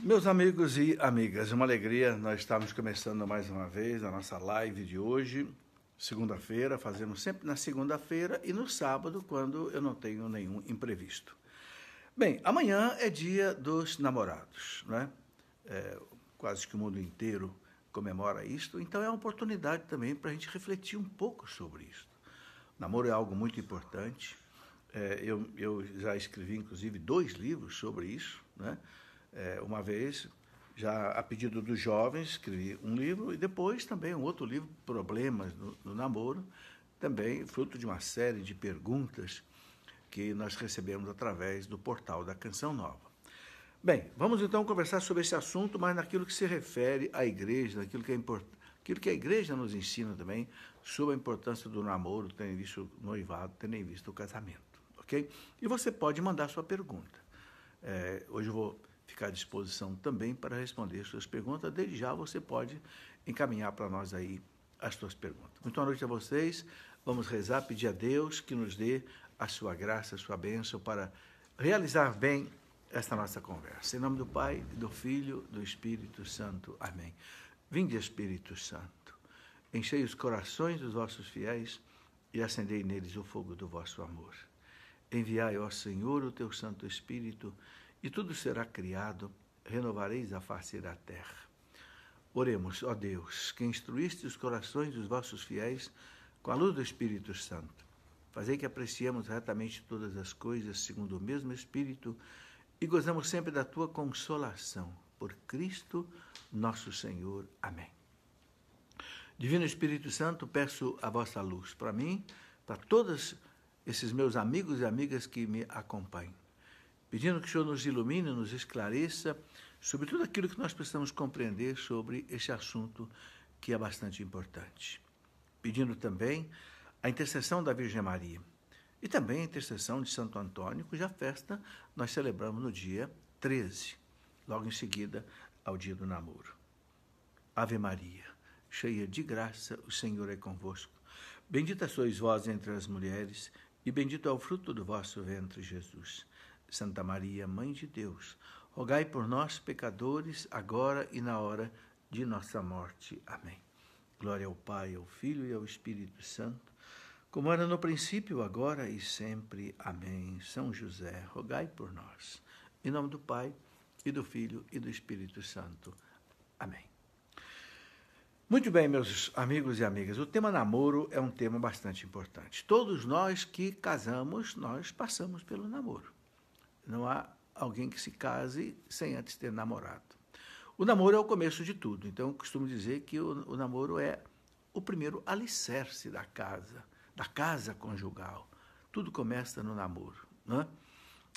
Meus amigos e amigas, é uma alegria nós estamos começando mais uma vez a nossa live de hoje, segunda-feira, fazemos sempre na segunda-feira e no sábado, quando eu não tenho nenhum imprevisto. Bem, amanhã é dia dos namorados, né? É, quase que o mundo inteiro comemora isto, então é uma oportunidade também para a gente refletir um pouco sobre isso. namoro é algo muito importante, é, eu, eu já escrevi inclusive dois livros sobre isso, né? é, uma vez, já a pedido dos jovens, escrevi um livro e depois também um outro livro, Problemas no, no Namoro, também fruto de uma série de perguntas que nós recebemos através do portal da Canção Nova. Bem, vamos então conversar sobre esse assunto, mas naquilo que se refere à igreja, naquilo que é importante. Aquilo que a igreja nos ensina também sobre a importância do namoro, tendo visto o noivado, tendo visto o casamento, ok? E você pode mandar sua pergunta. É, hoje eu vou ficar à disposição também para responder suas perguntas. Desde já você pode encaminhar para nós aí as suas perguntas. Muito boa noite a vocês. Vamos rezar, pedir a Deus que nos dê a sua graça, a sua bênção para realizar bem esta nossa conversa. Em nome do Pai, do Filho, do Espírito Santo. Amém. Vinde, Espírito Santo, enchei os corações dos vossos fiéis e acendei neles o fogo do vosso amor. Enviai, ó Senhor, o teu Santo Espírito e tudo será criado, renovareis a face da terra. Oremos, ó Deus, que instruíste os corações dos vossos fiéis com a luz do Espírito Santo. Fazei que apreciemos retamente todas as coisas segundo o mesmo Espírito e gozamos sempre da tua consolação. Por Cristo nosso Senhor. Amém. Divino Espírito Santo, peço a vossa luz para mim, para todos esses meus amigos e amigas que me acompanham pedindo que o Senhor nos ilumine, nos esclareça sobre tudo aquilo que nós precisamos compreender sobre esse assunto que é bastante importante. Pedindo também a intercessão da Virgem Maria e também a intercessão de Santo Antônio, cuja festa nós celebramos no dia 13, logo em seguida ao dia do namoro. Ave Maria, cheia de graça, o Senhor é convosco. Bendita sois vós entre as mulheres, e bendito é o fruto do vosso ventre, Jesus. Santa Maria, Mãe de Deus, rogai por nós, pecadores, agora e na hora de nossa morte. Amém. Glória ao Pai, ao Filho e ao Espírito Santo, como era no princípio, agora e sempre. Amém. São José, rogai por nós. Em nome do Pai, e do Filho e do Espírito Santo. Amém. Muito bem, meus amigos e amigas, o tema namoro é um tema bastante importante. Todos nós que casamos, nós passamos pelo namoro. Não há alguém que se case sem antes ter namorado. O namoro é o começo de tudo, então eu costumo dizer que o, o namoro é o primeiro alicerce da casa, da casa conjugal. Tudo começa no namoro. Né?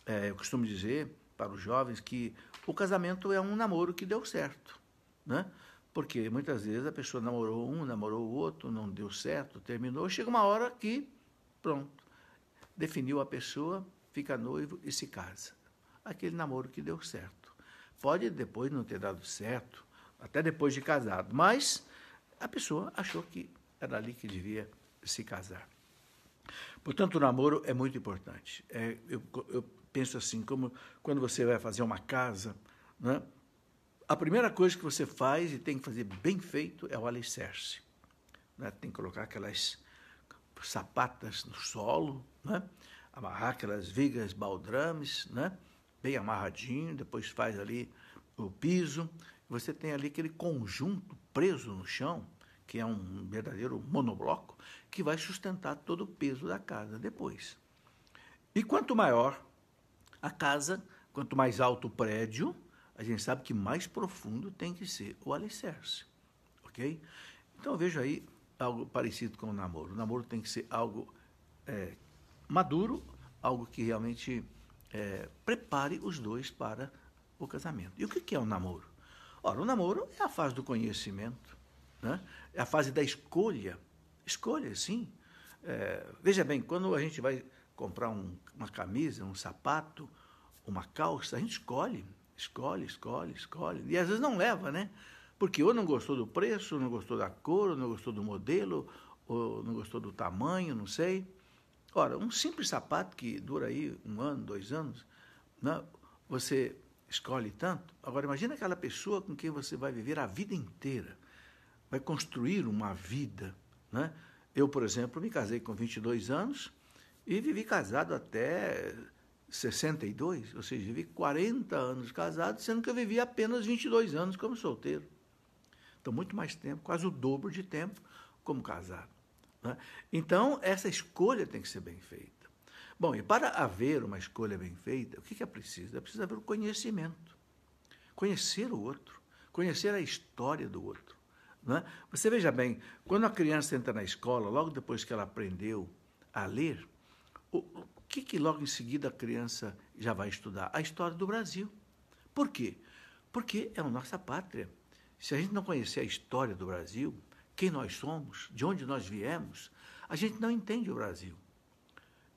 É, eu costumo dizer para os jovens que o casamento é um namoro que deu certo. Né? Porque muitas vezes a pessoa namorou um, namorou o outro, não deu certo, terminou, chega uma hora que, pronto, definiu a pessoa, fica noivo e se casa. Aquele namoro que deu certo. Pode depois não ter dado certo, até depois de casado, mas a pessoa achou que era ali que devia se casar. Portanto, o namoro é muito importante. É, eu, eu, penso assim, como quando você vai fazer uma casa, né? a primeira coisa que você faz e tem que fazer bem feito é o alicerce. Né? Tem que colocar aquelas sapatas no solo, né? amarrar aquelas vigas, baldrames, né? bem amarradinho, depois faz ali o piso. Você tem ali aquele conjunto preso no chão, que é um verdadeiro monobloco, que vai sustentar todo o peso da casa depois. E quanto maior a casa, quanto mais alto o prédio, a gente sabe que mais profundo tem que ser o alicerce, ok? Então veja aí algo parecido com o namoro. O namoro tem que ser algo é, maduro, algo que realmente é, prepare os dois para o casamento. E o que é o namoro? Ora, o namoro é a fase do conhecimento, né? é a fase da escolha. Escolha, sim. É, veja bem, quando a gente vai comprar um, uma camisa, um sapato, uma calça, a gente escolhe, escolhe, escolhe, escolhe. E às vezes não leva, né? Porque ou não gostou do preço, ou não gostou da cor, ou não gostou do modelo, ou não gostou do tamanho, não sei. Ora, um simples sapato que dura aí um ano, dois anos, né? você escolhe tanto. Agora, imagina aquela pessoa com quem você vai viver a vida inteira, vai construir uma vida. Né? Eu, por exemplo, me casei com 22 anos e vivi casado até 62, ou seja, vivi 40 anos casado, sendo que eu vivi apenas 22 anos como solteiro. Então, muito mais tempo, quase o dobro de tempo como casado. Né? Então, essa escolha tem que ser bem feita. Bom, e para haver uma escolha bem feita, o que é preciso? É preciso haver o conhecimento. Conhecer o outro, conhecer a história do outro. Né? Você veja bem, quando a criança entra na escola, logo depois que ela aprendeu a ler, o, o que, que logo em seguida a criança já vai estudar? A história do Brasil. Por quê? Porque é a nossa pátria. Se a gente não conhecer a história do Brasil, quem nós somos, de onde nós viemos, a gente não entende o Brasil.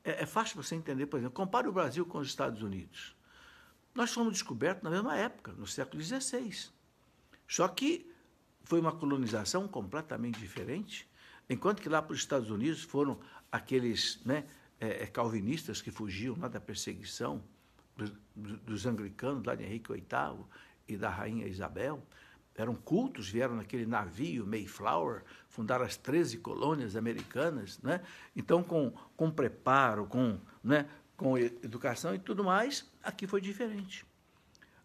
É, é fácil você entender, por exemplo, compare o Brasil com os Estados Unidos. Nós fomos descobertos na mesma época, no século XVI. Só que foi uma colonização completamente diferente. Enquanto que lá para os Estados Unidos foram aqueles né, é, é calvinistas que fugiam lá da perseguição dos, dos anglicanos, lá de Henrique VIII e da rainha Isabel, eram cultos, vieram naquele navio Mayflower, fundaram as 13 colônias americanas, né? Então, com, com preparo, com, né, com educação e tudo mais, aqui foi diferente.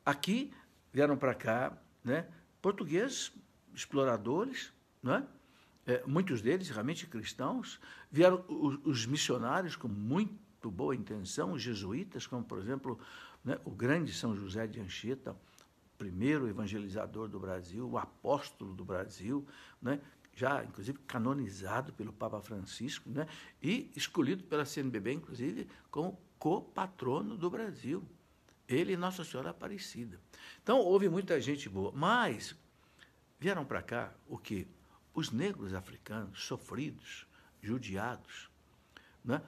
Aqui vieram para cá né, portugueses, exploradores, né? É, muitos deles realmente cristãos, vieram os, os, missionários com muito boa intenção, os jesuítas, como, por exemplo, né, o grande São José de Anchieta, primeiro evangelizador do Brasil, o apóstolo do Brasil, né? já inclusive canonizado pelo Papa Francisco, né? e escolhido pela CNBB, inclusive, como copatrono do Brasil. Ele e Nossa Senhora Aparecida. Então, houve muita gente boa, mas vieram para cá o quê? Os negros africanos sofridos, judiados. Né?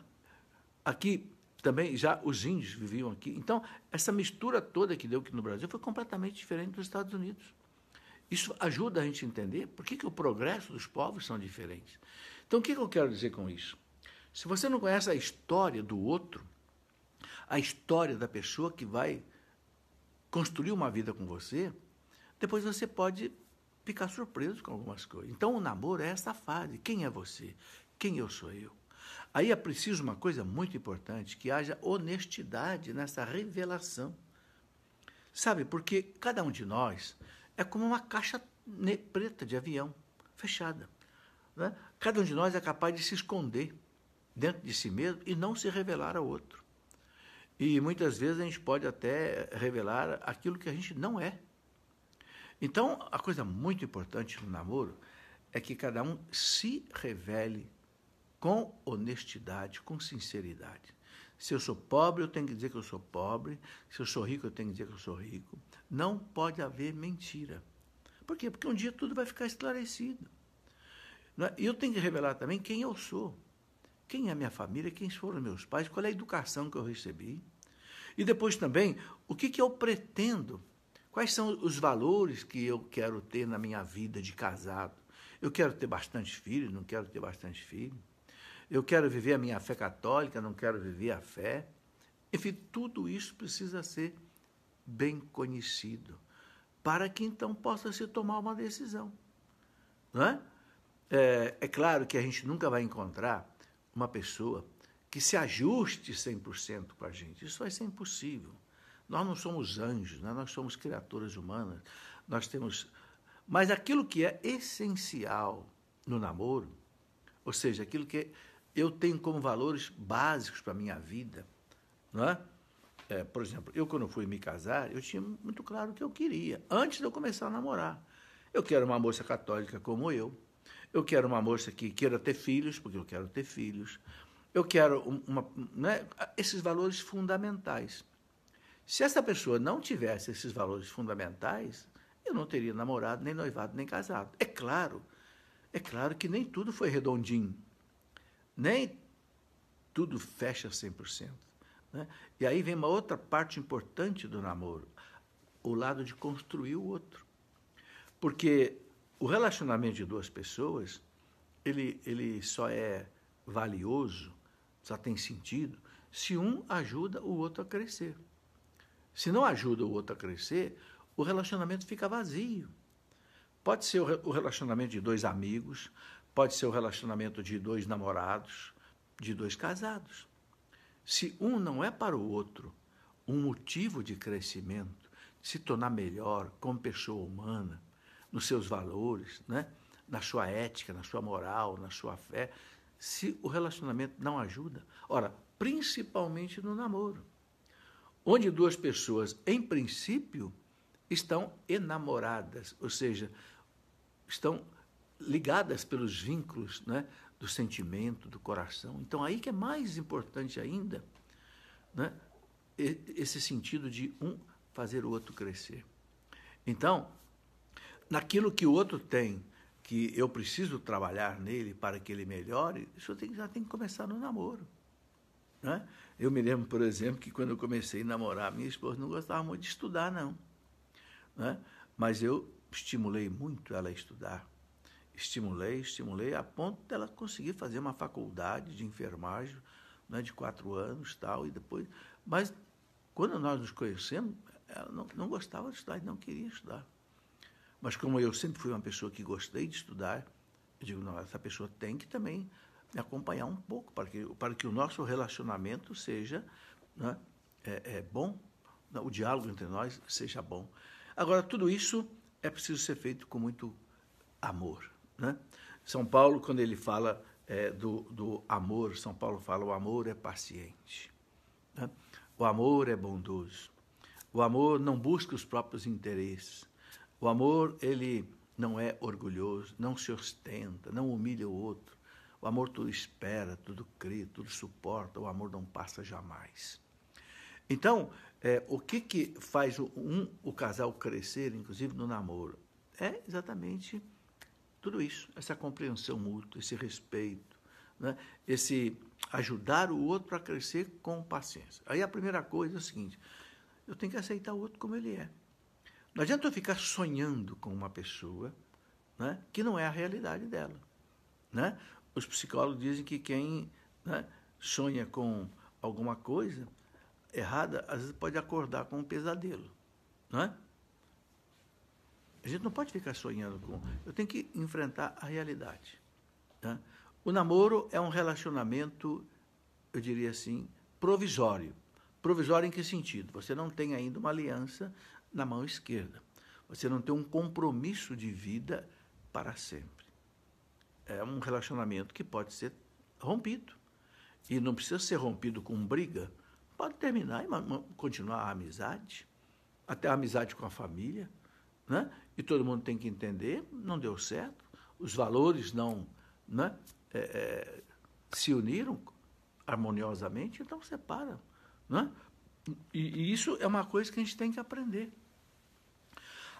Aqui, também já os índios viviam aqui. Então, essa mistura toda que deu aqui no Brasil foi completamente diferente dos Estados Unidos. Isso ajuda a gente a entender por que, que o progresso dos povos são diferentes. Então, o que, que eu quero dizer com isso? Se você não conhece a história do outro, a história da pessoa que vai construir uma vida com você, depois você pode ficar surpreso com algumas coisas. Então, o namoro é essa fase. Quem é você? Quem eu sou eu? Aí é preciso uma coisa muito importante, que haja honestidade nessa revelação. Sabe, porque cada um de nós é como uma caixa preta de avião, fechada. Né? Cada um de nós é capaz de se esconder dentro de si mesmo e não se revelar ao outro. E muitas vezes a gente pode até revelar aquilo que a gente não é. Então, a coisa muito importante no namoro é que cada um se revele com honestidade, com sinceridade. Se eu sou pobre, eu tenho que dizer que eu sou pobre. Se eu sou rico, eu tenho que dizer que eu sou rico. Não pode haver mentira. Por quê? Porque um dia tudo vai ficar esclarecido. É? E eu tenho que revelar também quem eu sou, quem é minha família, quem foram meus pais, qual é a educação que eu recebi. E depois também, o que, que eu pretendo, quais são os valores que eu quero ter na minha vida de casado. Eu quero ter bastante filhos, não quero ter bastante filhos eu quero viver a minha fé católica, não quero viver a fé. Enfim, tudo isso precisa ser bem conhecido, para que então possa se tomar uma decisão. Não é? É, é claro que a gente nunca vai encontrar uma pessoa que se ajuste 100% com a gente. Isso vai ser impossível. Nós não somos anjos, né? nós somos criaturas humanas. Nós temos. Mas aquilo que é essencial no namoro, ou seja, aquilo que é eu tenho como valores básicos para a minha vida, não é? é? Por exemplo, eu quando fui me casar, eu tinha muito claro o que eu queria, antes de eu começar a namorar. Eu quero uma moça católica como eu, eu quero uma moça que queira ter filhos, porque eu quero ter filhos, eu quero uma, né? esses valores fundamentais. Se essa pessoa não tivesse esses valores fundamentais, eu não teria namorado, nem noivado, nem casado. É claro, é claro que nem tudo foi redondinho nem tudo fecha 100%. Né? E aí vem uma outra parte importante do namoro, o lado de construir o outro. Porque o relacionamento de duas pessoas, ele, ele só é valioso, só tem sentido, se um ajuda o outro a crescer. Se não ajuda o outro a crescer, o relacionamento fica vazio. Pode ser o relacionamento de dois amigos, Pode ser o relacionamento de dois namorados, de dois casados. Se um não é para o outro um motivo de crescimento, de se tornar melhor como pessoa humana, nos seus valores, né? na sua ética, na sua moral, na sua fé, se o relacionamento não ajuda. Ora, principalmente no namoro, onde duas pessoas, em princípio, estão enamoradas, ou seja, estão ligadas pelos vínculos né, do sentimento, do coração. Então, aí que é mais importante ainda né, esse sentido de um fazer o outro crescer. Então, naquilo que o outro tem, que eu preciso trabalhar nele para que ele melhore, isso já tem que começar no namoro. Né? Eu me lembro, por exemplo, que quando eu comecei a namorar, minha esposa não gostava muito de estudar, não. Né? Mas eu estimulei muito ela a estudar estimulei, estimulei, a ponto dela conseguir fazer uma faculdade de enfermagem né, de quatro anos tal, e depois. Mas quando nós nos conhecemos, ela não, não gostava de estudar, não queria estudar. Mas como eu sempre fui uma pessoa que gostei de estudar, eu digo, não, essa pessoa tem que também me acompanhar um pouco para que, para que o nosso relacionamento seja né, é, é bom, né, o diálogo entre nós seja bom. Agora, tudo isso é preciso ser feito com muito amor. Né? São Paulo, quando ele fala é, do, do amor, São Paulo fala: o amor é paciente, né? o amor é bondoso, o amor não busca os próprios interesses, o amor ele não é orgulhoso, não se ostenta, não humilha o outro. O amor tudo espera, tudo crê, tudo suporta, o amor não passa jamais. Então, é, o que, que faz o, um, o casal crescer, inclusive no namoro? É exatamente tudo isso, essa compreensão mútua, esse respeito, né? esse ajudar o outro a crescer com paciência. Aí a primeira coisa é o seguinte: eu tenho que aceitar o outro como ele é. Não adianta eu ficar sonhando com uma pessoa né, que não é a realidade dela. Né? Os psicólogos dizem que quem né, sonha com alguma coisa errada, às vezes pode acordar com um pesadelo. Né? A gente não pode ficar sonhando com. Eu tenho que enfrentar a realidade. Tá? O namoro é um relacionamento, eu diria assim, provisório. Provisório em que sentido? Você não tem ainda uma aliança na mão esquerda. Você não tem um compromisso de vida para sempre. É um relacionamento que pode ser rompido. E não precisa ser rompido com briga. Pode terminar e continuar a amizade, até a amizade com a família né? e todo mundo tem que entender, não deu certo, os valores não né? É, é, se uniram harmoniosamente, então separa. Né? E, e isso é uma coisa que a gente tem que aprender.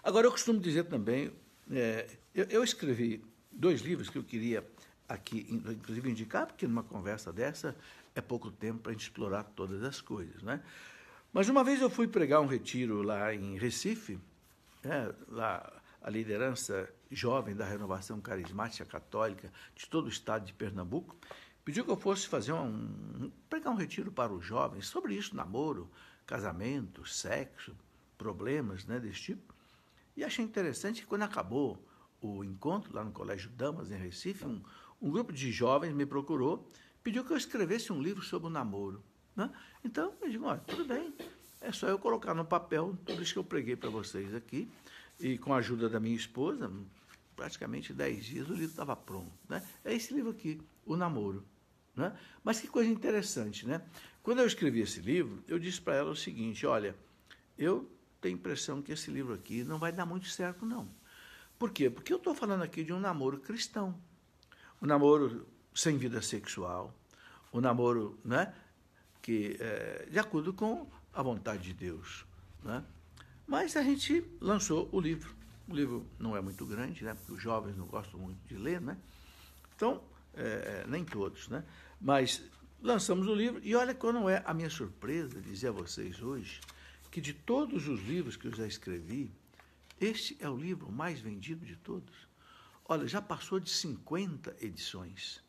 Agora, eu costumo dizer também, é, eu, eu, escrevi dois livros que eu queria aqui, inclusive, indicar, porque numa conversa dessa é pouco tempo para a gente explorar todas as coisas. Né? Mas uma vez eu fui pregar um retiro lá em Recife, né, lá, a liderança jovem da renovação carismática católica de todo o estado de Pernambuco, pediu que eu fosse fazer um, pregar um retiro para os jovens sobre isso, namoro, casamento, sexo, problemas né, desse tipo. E achei interessante que quando acabou o encontro lá no Colégio Damas, em Recife, um, um grupo de jovens me procurou, pediu que eu escrevesse um livro sobre o namoro. Né? Então, eu digo, olha, tudo bem, é só eu colocar no papel tudo isso que eu preguei para vocês aqui. E com a ajuda da minha esposa, praticamente 10 dias, o livro estava pronto. Né? É esse livro aqui, O Namoro. Né? Mas que coisa interessante, né? Quando eu escrevi esse livro, eu disse para ela o seguinte: olha, eu tenho a impressão que esse livro aqui não vai dar muito certo, não. Por quê? Porque eu estou falando aqui de um namoro cristão. Um namoro sem vida sexual. Um namoro, né? Que, é, de acordo com a vontade de Deus. Né? Mas a gente lançou o livro. O livro não é muito grande, né? porque os jovens não gostam muito de ler, né? Então, é, é nem todos, né? Mas lançamos o livro e olha qual não é a minha surpresa dizer a vocês hoje que de todos os livros que eu já escrevi, este é o livro mais vendido de todos. Olha, já passou de 50 edições.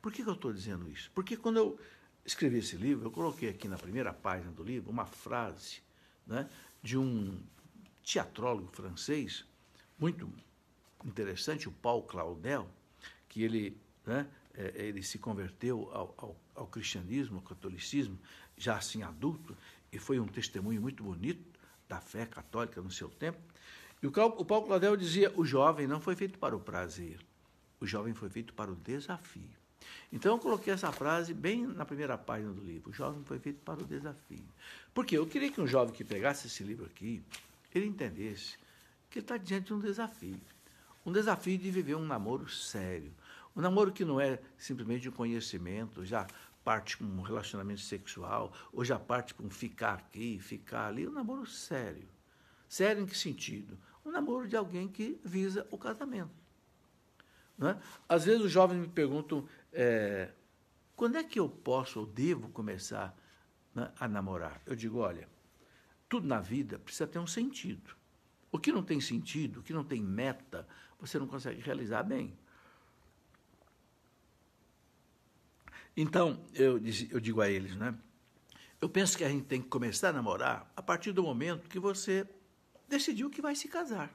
Por que, que eu estou dizendo isso? Porque quando eu escrevi esse livro, eu coloquei aqui na primeira página do livro uma frase né, de um teatrólogo francês muito interessante, o Paul Claudel, que ele, né, é, ele se converteu ao, ao, ao cristianismo, ao catolicismo, já assim adulto, e foi um testemunho muito bonito da fé católica no seu tempo. E o, o Claudel dizia: o jovem não foi feito para o prazer, o jovem foi feito para o desafio. Então eu coloquei essa frase bem na primeira página do livro. O jovem foi feito para o desafio. Porque eu queria que um jovem que pegasse esse livro aqui, ele entendesse que ele está diante de um desafio. Um desafio de viver um namoro sério. Um namoro que não é simplesmente um conhecimento, já parte com um relacionamento sexual, ou já parte com um ficar aqui, ficar ali. Um namoro sério. Sério em que sentido? Um namoro de alguém que visa o casamento. Né? Às vezes os jovens me perguntam, é, quando é que eu posso ou devo começar né, a namorar? Eu digo, olha, tudo na vida precisa ter um sentido. O que não tem sentido, o que não tem meta, você não consegue realizar bem. Então, eu, diz, eu digo a eles, né? Eu penso que a gente tem que começar a namorar a partir do momento que você decidiu que vai se casar.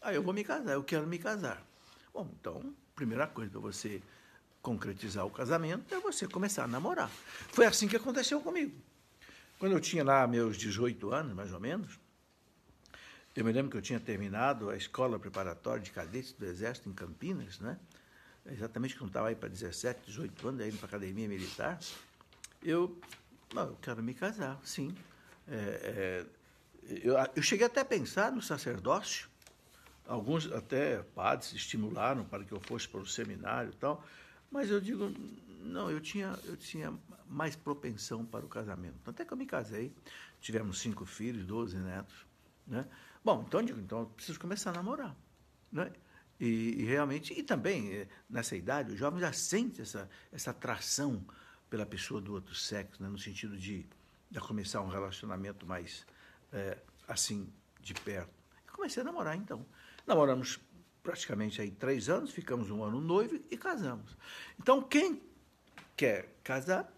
Ah, eu vou me casar, eu quero me casar. Bom, então, primeira coisa para você concretizar o casamento é você começar a namorar. Foi assim que aconteceu comigo. Quando eu tinha lá meus 18 anos, mais ou menos, eu me lembro que eu tinha terminado a escola preparatória de cadetes do Exército em Campinas, né? exatamente quando estava aí para 17, 18 anos, indo para a academia militar. Eu, não, eu quero me casar, sim. É, é, eu, eu cheguei até a pensar no sacerdócio, Alguns até padres estimularam para que eu fosse para o seminário e tal, mas eu digo, não, eu tinha, eu tinha mais propensão para o casamento. Até que eu me casei, tivemos cinco filhos, doze netos. Né? Bom, então eu digo, então eu preciso começar a namorar. Né? E, e, realmente, e também eh, nessa idade, o jovem já sente essa, essa atração pela pessoa do outro sexo, né? no sentido de, de começar um relacionamento mais é, assim, de perto. comecei a namorar então. Namoramos praticamente aí três anos, ficamos um ano noivo e casamos. Então, quem quer casar,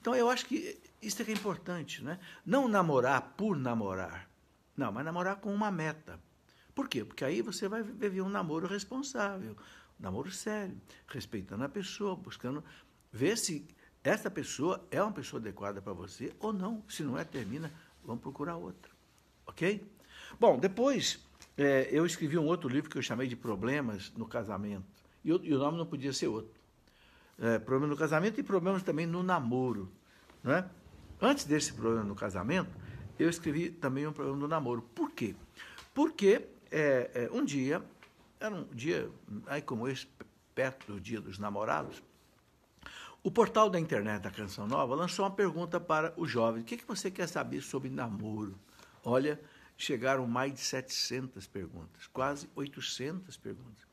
então eu acho que isso é que é importante, né? Não namorar por namorar, não, mas namorar com uma meta. Por quê? Porque aí você vai viver um namoro responsável, um namoro sério, respeitando a pessoa, buscando ver se essa pessoa é uma pessoa adequada para você ou não. Se não é, termina, vamos procurar outra. Ok? Bom, depois é, eu escrevi um outro livro que eu chamei de Problemas no Casamento. E, o, e o nome não podia ser outro. É, problemas no casamento e problemas também no namoro. Né? Antes desse problema no casamento, eu escrevi também um problema no namoro. Por quê? Porque é, é um dia, era um dia, aí como esse, perto do dia dos namorados, o portal da internet da Canção Nova lançou uma pergunta para o jovem: o que, que você quer saber sobre namoro? Olha, chegaram mais de 700 perguntas, quase 800 perguntas.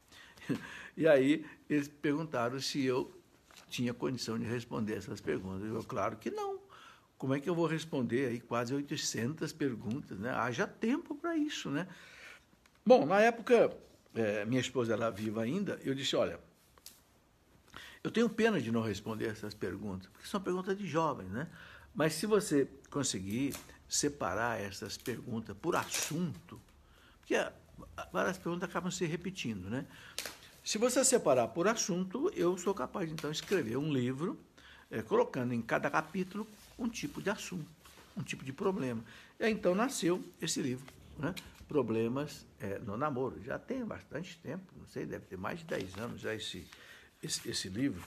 E aí eles perguntaram se eu tinha condição de responder essas perguntas. Eu, claro que não. Como é que eu vou responder aí quase 800 perguntas, né? Haja tempo para isso, né? Bom, na época, é, minha esposa era viva ainda, eu disse, olha, eu tenho pena de não responder essas perguntas, porque são perguntas de jovens, né? Mas se você conseguir separar essas perguntas por assunto, porque várias perguntas acabam se repetindo, né? Se você separar por assunto, eu sou capaz então, de então escrever um livro é, colocando em cada capítulo um tipo de assunto, um tipo de problema. E aí, então nasceu esse livro, né? Problemas é, no Namoro. Já tem bastante tempo, não sei, deve ter mais de 10 anos já esse, esse, esse livro.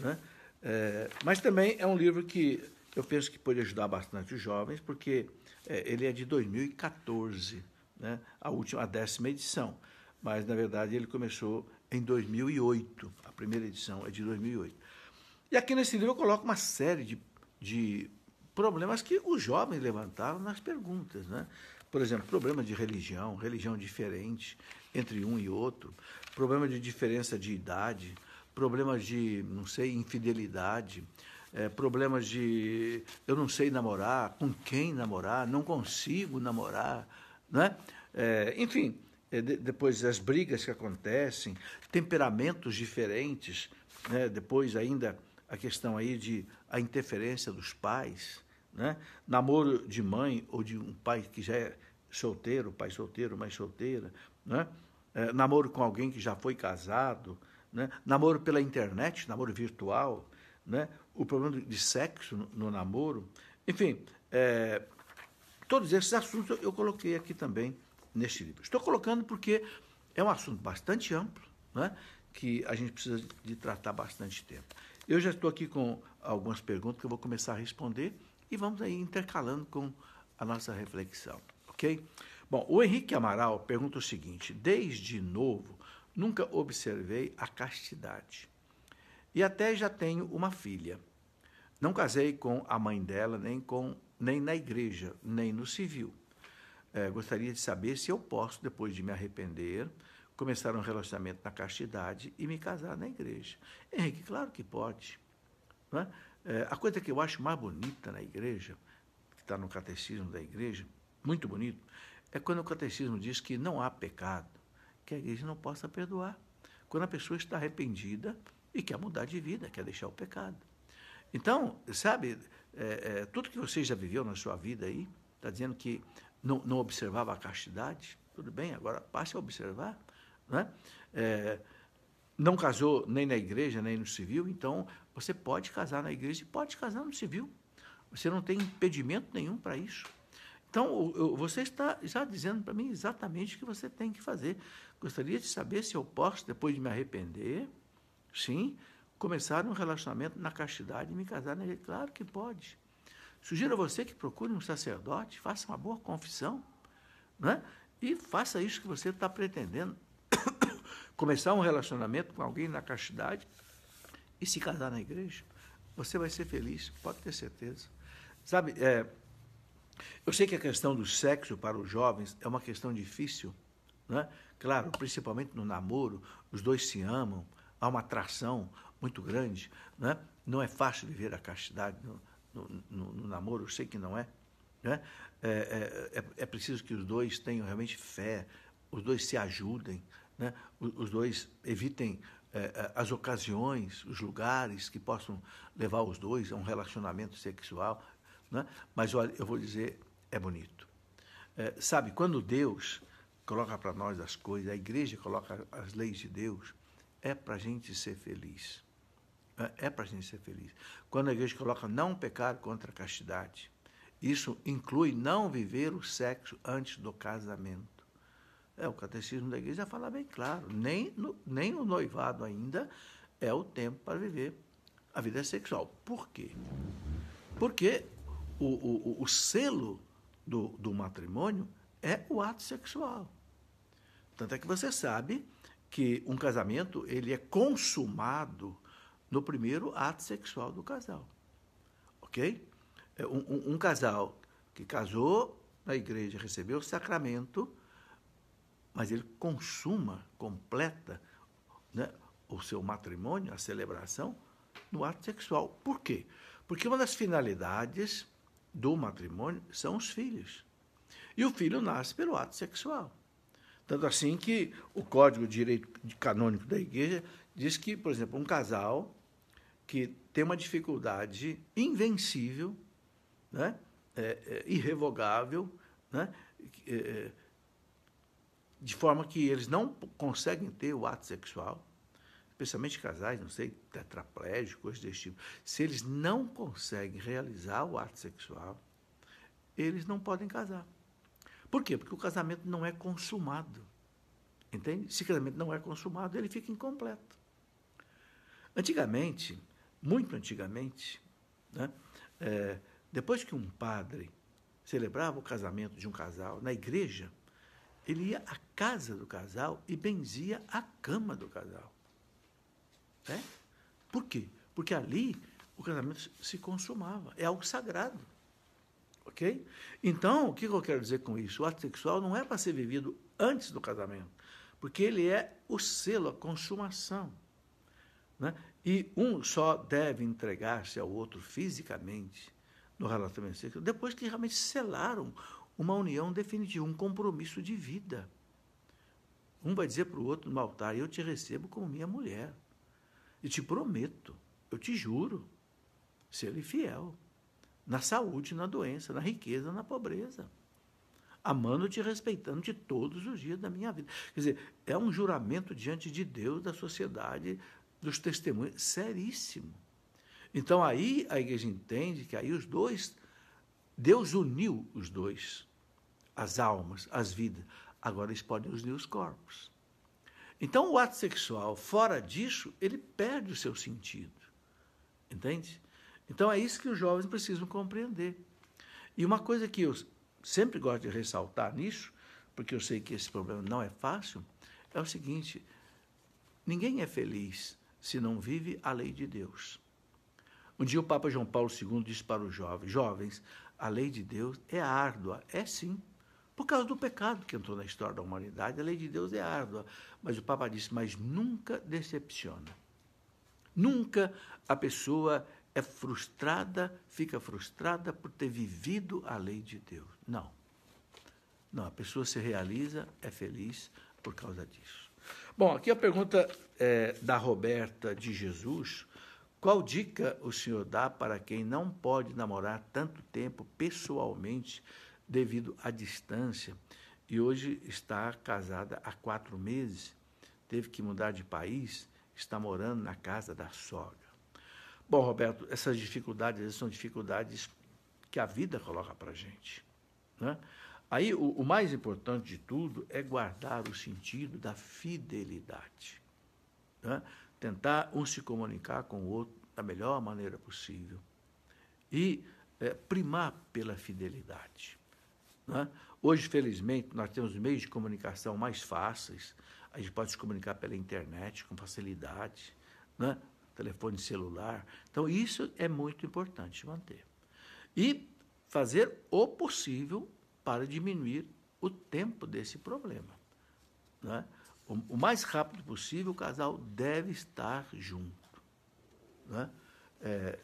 Né? É, mas também é um livro que eu penso que pode ajudar bastante os jovens, porque é, ele é de 2014, né? a última, a décima edição. Mas, na verdade, ele começou em 2008. A primeira edição é de 2008. E aqui nesse livro eu coloco uma série de, de problemas que os jovens levantaram nas perguntas. Né? Por exemplo, problema de religião, religião diferente entre um e outro, problema de diferença de idade, problema de, não sei, infidelidade, é, problemas de eu não sei namorar, com quem namorar, não consigo namorar, né? É, enfim, é, de, depois as brigas que acontecem, temperamentos diferentes, né? depois ainda a questão aí de a interferência dos pais, né? namoro de mãe ou de um pai que já é solteiro, pai solteiro, mãe solteira, né? É, namoro com alguém que já foi casado, né? namoro pela internet, namoro virtual, né? o problema de sexo no, namoro. Enfim, é, todos esses assuntos eu coloquei aqui também neste livro. Estou colocando porque é um assunto bastante amplo, né, que a gente precisa de tratar bastante tempo. Eu já estou aqui com algumas perguntas que eu vou começar a responder e vamos aí intercalando com a nossa reflexão, ok? Bom, o Henrique Amaral pergunta o seguinte: desde novo nunca observei a castidade e até já tenho uma filha. Não casei com a mãe dela, nem, com, nem na igreja, nem no civil. É, gostaria de saber se eu posso, depois de me arrepender, começar um relacionamento na castidade e me casar na igreja. Henrique, claro que pode. É? É, a coisa que eu acho mais bonita na igreja, que está no catecismo da igreja, muito bonito, é quando o catecismo diz que não há pecado que a igreja não possa perdoar. Quando a pessoa está arrependida, e quer mudar de vida, quer deixar o pecado. Então, sabe, é, é, tudo que você já viveu na sua vida aí, está dizendo que não, não, observava a castidade, tudo bem, agora passe a observar. Né? É, não casou nem na igreja, nem no civil, então você pode casar na igreja e pode casar no civil. Você não tem impedimento nenhum para isso. Então, você está já dizendo para mim exatamente o que você tem que fazer. Gostaria de saber se eu posso, depois de me arrepender, Sim, começar um relacionamento na castidade e me casar na igreja Claro que pode. Sugiro a você que procure um sacerdote, faça uma boa confissão, né? E faça isso que você está pretendendo. começar um relacionamento com alguém na castidade e se casar na igreja. Você vai ser feliz, pode ter certeza. Sabe, é, eu sei que a questão do sexo para os jovens é uma questão difícil, né? Claro, principalmente no namoro, os dois se amam, há uma atração muito grande. Né? Não é fácil viver a castidade no, no, no, no namoro, eu sei que não é. Né? É, é, é, é preciso que os dois tenham realmente fé, os dois se ajudem, né? os, os dois evitem é, é, as ocasiões, os lugares que possam levar os dois a um relacionamento sexual. Né? Mas olha, eu vou dizer, é bonito. É, sabe, quando Deus coloca para nós as coisas, a igreja coloca as leis de Deus, é para a gente ser feliz. É, é para a gente ser feliz. Quando a igreja coloca não pecar contra a castidade, isso inclui não viver o sexo antes do casamento. É, o catecismo da igreja fala bem claro: nem, no, nem o noivado ainda é o tempo para viver a vida sexual. Por quê? Porque o, o, o selo do, do matrimônio é o ato sexual. Tanto é que você sabe que um casamento ele é consumado no primeiro ato sexual do casal, ok? É, um, um, um casal que casou na igreja recebeu o sacramento, mas ele consuma, completa né, o seu matrimônio, a celebração, no ato sexual. Por quê? Porque uma das finalidades do matrimônio são os filhos. E o filho nasce pelo ato sexual. Tanto assim que o Código de Direito Canônico da Igreja diz que, por exemplo, um casal que tem uma dificuldade invencível, né, é, é, irrevogável, né, é, é de forma que eles não conseguem ter o ato sexual, especialmente casais, não sei, tetraplégicos, coisas desse tipo, se eles não conseguem realizar o ato sexual, eles não podem casar. Por quê? Porque o casamento não é consumado. Entende? Se o casamento não é consumado, ele fica incompleto. Antigamente, muito antigamente, né, é, depois que um padre celebrava o casamento de um casal na igreja, ele ia à casa do casal e benzia a cama do casal. Né? Por quê? Porque ali o casamento se consumava, é algo sagrado. Ok? Então, o que eu quero dizer com isso? O ato sexual não é para ser vivido antes do casamento, porque ele é o selo, a consumação. Né? E um só deve entregar-se ao outro fisicamente no relacionamento sexual, depois que realmente selaram uma união definitiva, um compromisso de vida. Um vai dizer para o outro no altar: Eu te recebo como minha mulher. E te prometo, eu te juro, ser fiel na saúde, na doença, na riqueza, na pobreza. Amando-te e respeitando-te todos os dias da minha vida. Quer dizer, é um juramento diante de Deus, da sociedade, dos testemunhos, seríssimo. Então aí a igreja entende que aí os dois, Deus uniu os dois, as almas, as vidas. Agora eles podem unir os corpos. Então o ato sexual, fora disso, ele perde o seu sentido. Entende? Então é isso que os jovens precisam compreender. E uma coisa que eu sempre gosto de ressaltar nisso, porque eu sei que esse problema não é fácil, é o seguinte: ninguém é feliz se não vive a lei de Deus. Um dia o Papa João Paulo II disse para os jovens: Jovens, a lei de Deus é árdua, é sim. Por causa do pecado que entrou na história da humanidade, a lei de Deus é árdua. Mas o Papa disse: Mas nunca decepciona. Nunca a pessoa é frustrada, fica frustrada por ter vivido a lei de Deus. Não. Não, a pessoa se realiza, é feliz por causa disso. Bom, aqui a pergunta é, da Roberta de Jesus. Qual dica o senhor dá para quem não pode namorar tanto tempo pessoalmente devido à distância e hoje está casada há quatro meses, teve que mudar de país, está morando na casa da sogra? Bom, Roberto, essas dificuldades são dificuldades que a vida coloca para a gente. Né? Aí o, o, mais importante de tudo é guardar o sentido da fidelidade. Né? Tentar um se comunicar com o outro da melhor maneira possível. E é, primar pela fidelidade. Né? Hoje, felizmente, nós temos meios de comunicação mais fáceis. A gente pode se comunicar pela internet com facilidade. Né? telefone celular. Então, isso é muito importante manter. E fazer o possível para diminuir o tempo desse problema. Né? O, o, mais rápido possível, o casal deve estar junto. Né? É,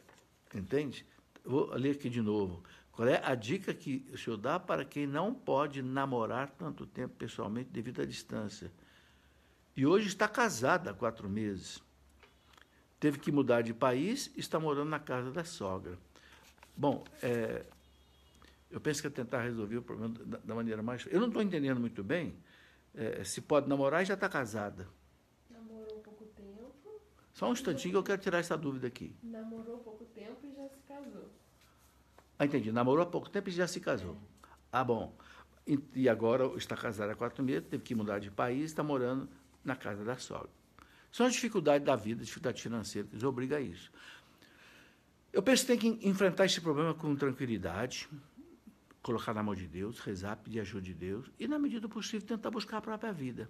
entende? Vou ler aqui de novo. Qual é a dica que o senhor dá para quem não pode namorar tanto tempo pessoalmente devido à distância? E hoje está casada há quatro meses teve que mudar de país e está morando na casa da sogra. Bom, é, eu penso que é tentar resolver o problema da, da maneira mais. Eu não estou entendendo muito bem é, se pode namorar e já está casada. Namorou pouco tempo. Só um instantinho que eu quero tirar essa dúvida aqui. Namorou pouco tempo e já se casou. Ah, entendi. Namorou há pouco tempo e já se casou. É. Ah, bom. E, agora está casada há quatro meses, teve que mudar de país, está morando na casa da sogra. São as dificuldades da vida, dificuldades financeiras que nos obriga a isso. Eu penso que tem que enfrentar esse problema com tranquilidade, colocar na mão de Deus, rezar, pedir ajuda de Deus e, na medida do possível, tentar buscar a própria vida.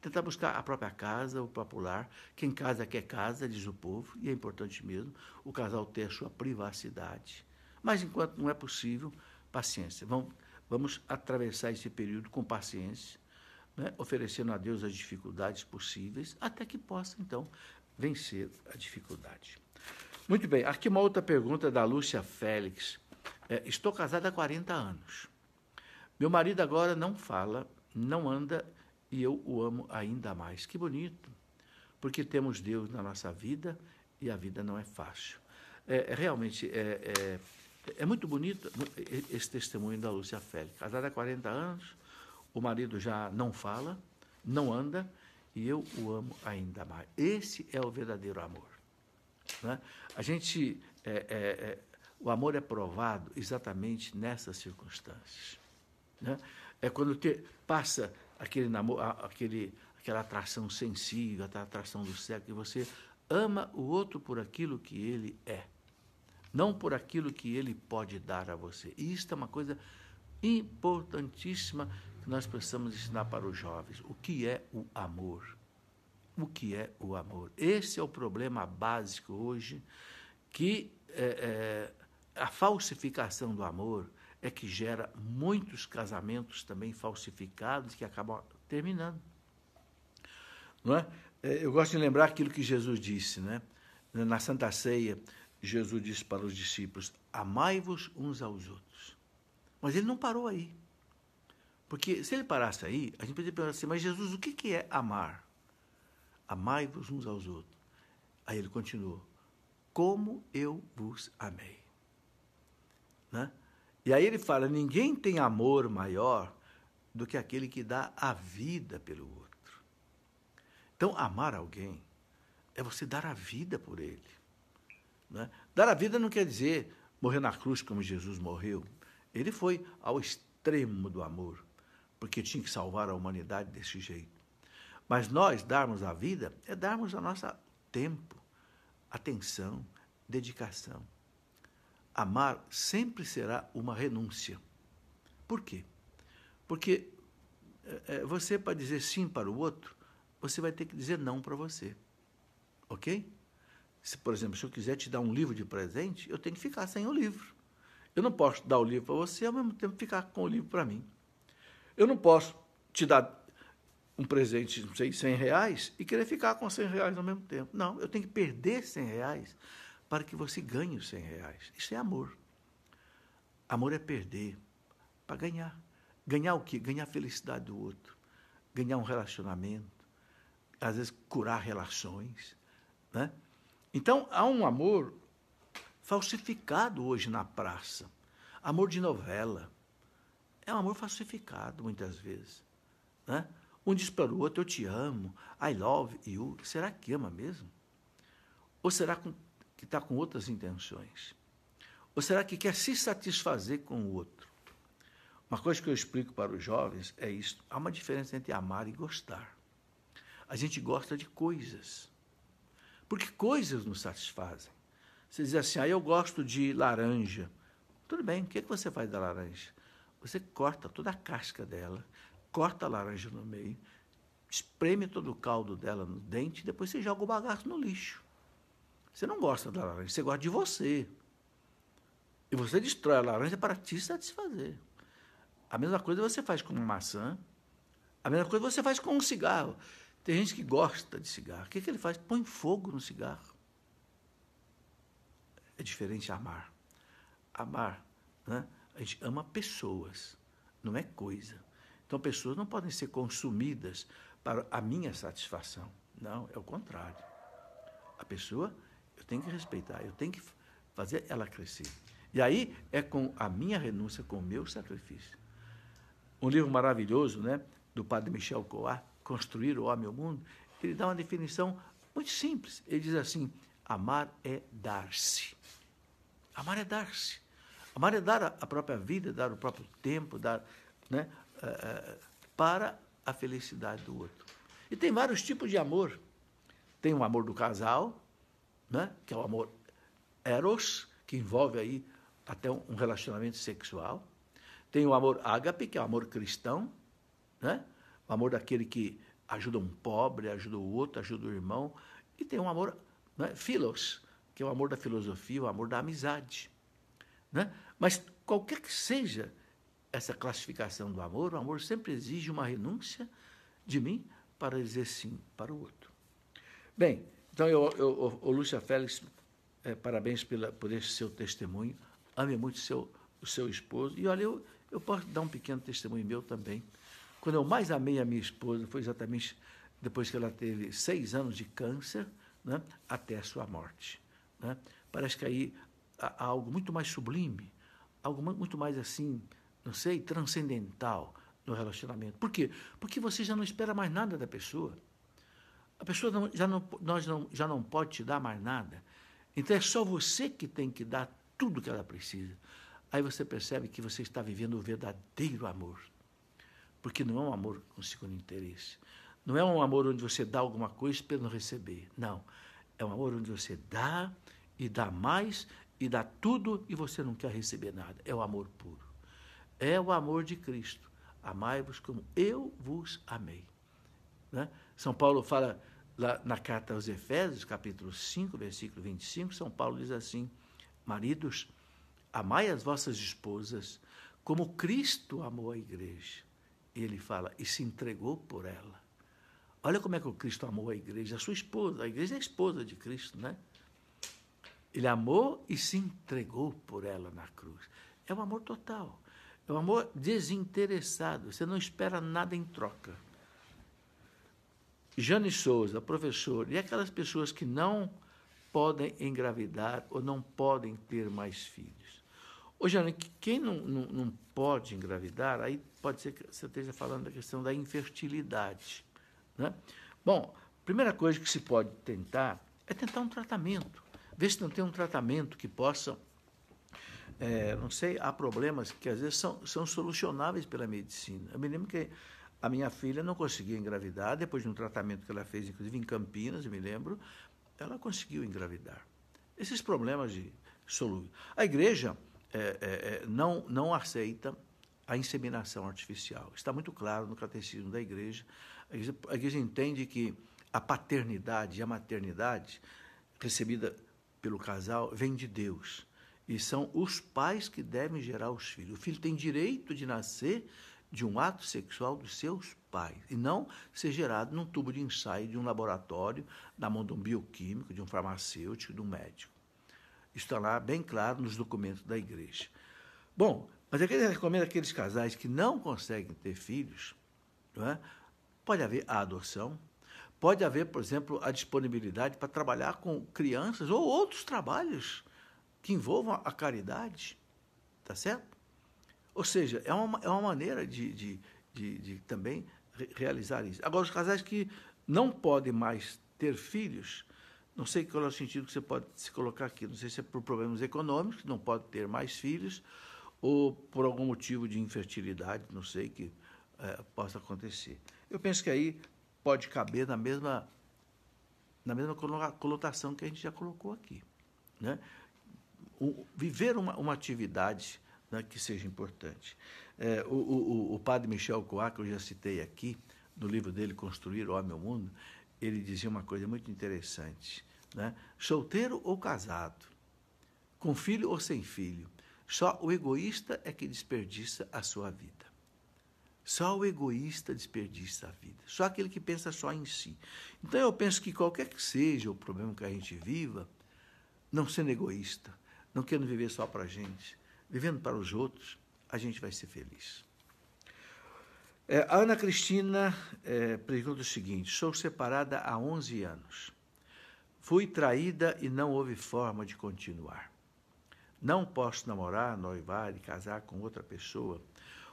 Tentar buscar a própria casa, o popular. Quem casa quer casa, diz o povo, e é importante mesmo o casal ter a sua privacidade. Mas enquanto não é possível, paciência. Vamos, vamos atravessar esse período com paciência, né, oferecendo a Deus as dificuldades possíveis, até que possa, então, vencer a dificuldade. Muito bem, aqui uma outra pergunta da Lúcia Félix. É, estou casada há 40 anos. Meu marido agora não fala, não anda e eu o amo ainda mais. Que bonito, porque temos Deus na nossa vida e a vida não é fácil. É, é realmente, é, é, é muito bonito esse testemunho da Lúcia Félix. Casada há 40 anos, o marido já não fala, não anda, e eu o amo ainda mais. Esse é o verdadeiro amor. Né? A gente, é, é, é, o amor é provado exatamente nessas circunstâncias. Né? É quando te, passa aquele namoro, aquele, aquela atração sensível, aquela atração do sexo, e você ama o outro por aquilo que ele é, não por aquilo que ele pode dar a você. E isto é uma coisa importantíssima que nós precisamos ensinar para os jovens o que é o amor. O que é o amor? Esse é o problema básico hoje, que é, é, a falsificação do amor é que gera muitos casamentos também falsificados que acabam terminando. Não é? é eu gosto de lembrar aquilo que Jesus disse, né? Na Santa Ceia, Jesus disse para os discípulos: Amai-vos uns aos outros. Mas ele não parou aí. Porque se ele parasse aí, a gente poderia pensar assim, mas Jesus, o que, que é amar? Amai-vos uns aos outros. Aí ele continuou, como eu vos amei. Né? E aí ele fala, ninguém tem amor maior do que aquele que dá a vida pelo outro. Então, amar alguém é você dar a vida por ele. Né? Dar a vida não quer dizer morrer na cruz como Jesus morreu. Ele foi ao extremo do amor porque tinha que salvar a humanidade desse jeito. Mas nós darmos a vida é darmos o nosso tempo, atenção, dedicação. Amar sempre será uma renúncia. Por quê? Porque eh, eh, você, para dizer sim para o outro, você vai ter que dizer não para você. Ok? Se, por exemplo, se eu quiser te dar um livro de presente, eu tenho que ficar sem o livro. Eu não posso dar o livro para você ao mesmo tempo ficar com o livro para mim. Eu não posso te dar um presente, não sei, 100 reais e querer ficar com 100 reais ao mesmo tempo. Não, eu tenho que perder 100 reais para que você ganhe os 100 reais. Isso é amor. Amor é perder para ganhar. Ganhar o quê? Ganhar a felicidade do outro, ganhar um relacionamento, às vezes curar relações. Né? Então, há um amor falsificado hoje na praça amor de novela é um amor falsificado, muitas vezes. Né? Um diz para o outro, eu te amo, I love you. Será que ama mesmo? Ou será que está com outras intenções? Ou será que quer se satisfazer com o outro? Uma coisa que eu explico para os jovens é isso. Há uma diferença entre amar e gostar. A gente gosta de coisas. Porque coisas nos satisfazem. Você diz assim, ah, eu gosto de laranja. Tudo bem, o que, é que você faz da laranja? Você corta toda a casca dela, corta a laranja no meio, espreme todo o caldo dela no dente e depois você joga o bagaço no lixo. Você não gosta da laranja, você gosta de você. E você destrói a laranja para te satisfazer. A mesma coisa você faz com uma maçã, a mesma coisa você faz com um cigarro. Tem gente que gosta de cigarro. O que, que ele faz? Põe fogo no cigarro. É diferente amar. Amar, né? A gente ama pessoas, não é coisa. Então, pessoas não podem ser consumidas para a minha satisfação. Não, é o contrário. A pessoa, eu tenho que respeitar, eu tenho que fazer ela crescer. E aí é com a minha renúncia, com o meu sacrifício. Um livro maravilhoso, né, do padre Michel Coar, Construir o Homem e o Mundo, ele dá uma definição muito simples. Ele diz assim: amar é dar-se. Amar é dar-se. Amar é dar a própria vida, dar o próprio tempo, dar, né, eh, eh, para a felicidade do outro. E tem vários tipos de amor. Tem o amor do casal, né, que é o amor eros, que envolve aí até um relacionamento sexual. Tem o amor ágape, que é o amor cristão, né? o amor daquele que ajuda um pobre, ajuda o outro, ajuda o irmão. E tem o amor né, filos, que é o amor da filosofia, o amor da amizade. Né? Mas qualquer que seja essa classificação do amor, o amor sempre exige uma renúncia de mim para dizer sim para o outro. Bem, então eu, eu, o Lúcia Félix, é, parabéns pela, por esse seu testemunho. Ame muito seu, o seu esposo. E olha, eu, eu posso dar um pequeno testemunho meu também. Quando eu mais amei a minha esposa foi exatamente depois que ela teve seis anos de câncer, né, até a sua morte. Né? Parece que aí a, a algo muito mais sublime, algo muito mais assim, não sei, transcendental no relacionamento. Por quê? Porque você já não espera mais nada da pessoa. A pessoa não, já, não, nós não, já não pode te dar mais nada. Então é só você que tem que dar tudo que ela precisa. Aí você percebe que você está vivendo o verdadeiro amor. Porque não é um amor com segundo interesse. Não é um amor onde você dá alguma coisa para não receber. Não. É um amor onde você dá e dá mais e dá tudo e você não quer receber nada. É o amor puro. É o amor de Cristo. Amai-vos como eu vos amei. Né? São Paulo fala lá na carta aos Efésios, capítulo 5, versículo 25, São Paulo diz assim: Maridos, amai as vossas esposas como Cristo amou a igreja. E ele fala, e se entregou por ela. Olha como é que o Cristo amou a igreja, a sua esposa. A igreja é a esposa de Cristo, né? Ele amou e se entregou por ela na cruz. É um amor total. É um amor desinteressado. Você não espera nada em troca. Jane Souza, professor, e aquelas pessoas que não podem engravidar ou não podem ter mais filhos? Ô, Jane, quem não, não, não pode engravidar, aí pode ser que você esteja falando da questão da infertilidade. Né? Bom, primeira coisa que se pode tentar é tentar um tratamento. Vê se não tem um tratamento que possa. É, não sei, há problemas que às vezes são, são solucionáveis pela medicina. Eu me lembro que a minha filha não conseguia engravidar, depois de um tratamento que ela fez, inclusive em Campinas, eu me lembro, ela conseguiu engravidar. Esses problemas de solúvel. A igreja é, é, é não, não aceita a inseminação artificial. Está muito claro no catecismo da igreja. A, igreja. a igreja entende que a paternidade e a maternidade recebida pelo casal vem de Deus. E são os pais que devem gerar os filhos. O filho tem direito de nascer de um ato sexual dos seus pais e não ser gerado num tubo de ensaio de um laboratório, na mão de um bioquímico, de um farmacêutico, de um médico. Isso está lá bem claro nos documentos da igreja. Bom, mas é eu ele recomenda aqueles casais que não conseguem ter filhos, não é? pode haver a adoção, Pode haver, por exemplo, a disponibilidade para trabalhar com crianças ou outros trabalhos que envolvam a caridade, está certo? Ou seja, é uma, é uma maneira de, de, de, de também realizar isso. Agora, os casais que não podem mais ter filhos, não sei qual é o sentido que você pode se colocar aqui, não sei se é por problemas econômicos, não pode ter mais filhos, ou por algum motivo de infertilidade, não sei, que é, possa acontecer. Eu penso que aí pode caber na mesma, na mesma conotação que a gente já colocou aqui. Né? O, viver uma, uma atividade né, que seja importante. É, o, o, o, padre Michel Coá, que eu já citei aqui, no livro dele Construir o Homem ao Mundo, ele dizia uma coisa muito interessante. Né? Solteiro ou casado, com filho ou sem filho, só o egoísta é que desperdiça a sua vida. Só o egoísta desperdiça a vida, só aquele que pensa só em si. Então eu penso que qualquer que seja o problema que a gente viva, não sendo egoísta, não querendo viver só para a gente, vivendo para os outros, a gente vai ser feliz. É, a Ana Cristina é, pergunta o seguinte: sou separada há 11 anos. Fui traída e não houve forma de continuar. Não posso namorar, noivar e casar com outra pessoa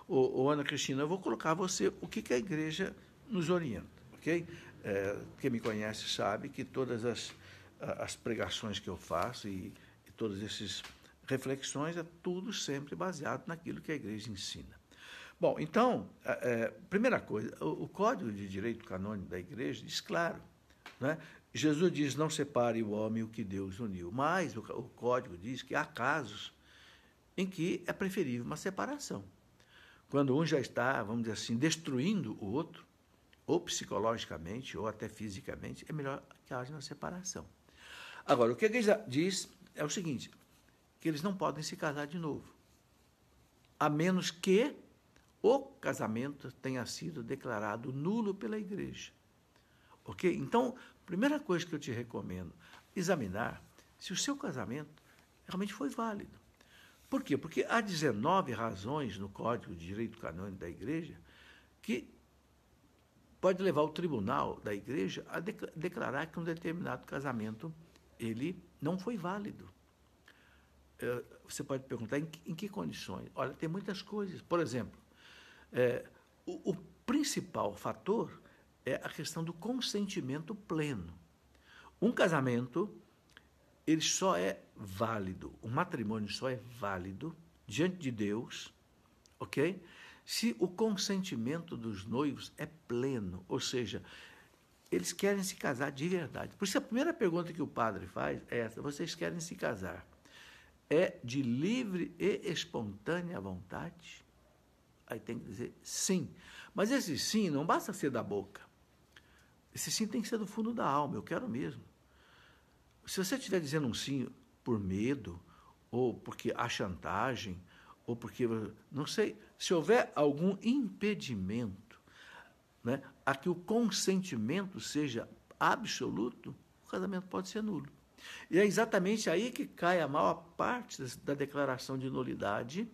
ô, ô Ana Cristina, eu vou colocar você o que, que a igreja nos orienta, ok? É, quem me conhece sabe que todas as, as pregações que eu faço e, e todas essas reflexões é tudo sempre baseado naquilo que a igreja ensina. Bom, então, é, é, primeira coisa, o, o, Código de Direito Canônico da Igreja diz claro, né? Jesus diz, não separe o homem o que Deus uniu, mas o, o Código diz que há casos em que é preferível uma separação quando um já está, vamos dizer assim, destruindo o outro, ou psicologicamente, ou até fisicamente, é melhor que haja uma separação. Agora, o que a igreja diz é o seguinte: que eles não podem se casar de novo, a menos que o casamento tenha sido declarado nulo pela igreja. Ok? Então, primeira coisa que eu te recomendo, examinar se o seu casamento realmente foi válido. Por quê? Porque há 19 razões no Código de Direito Canônico da Igreja que pode levar o tribunal da igreja a declarar que um determinado casamento ele não foi válido. É, você pode perguntar em que, em que condições? Olha, tem muitas coisas. Por exemplo, é, o, o principal fator é a questão do consentimento pleno. Um casamento ele só é válido, o matrimônio só é válido diante de Deus, ok? Se o consentimento dos noivos é pleno, ou seja, eles querem se casar de verdade. Por isso, a primeira pergunta que o padre faz é essa: vocês querem se casar? É de livre e espontânea vontade? Aí tem que dizer sim. Mas esse sim não basta ser da boca. Esse sim tem que ser do fundo da alma. Eu quero mesmo. Se você estiver dizendo um sim por medo, ou porque há chantagem, ou porque. Não sei. Se houver algum impedimento né, a que o consentimento seja absoluto, o casamento pode ser nulo. E é exatamente aí que cai a maior parte da declaração de nulidade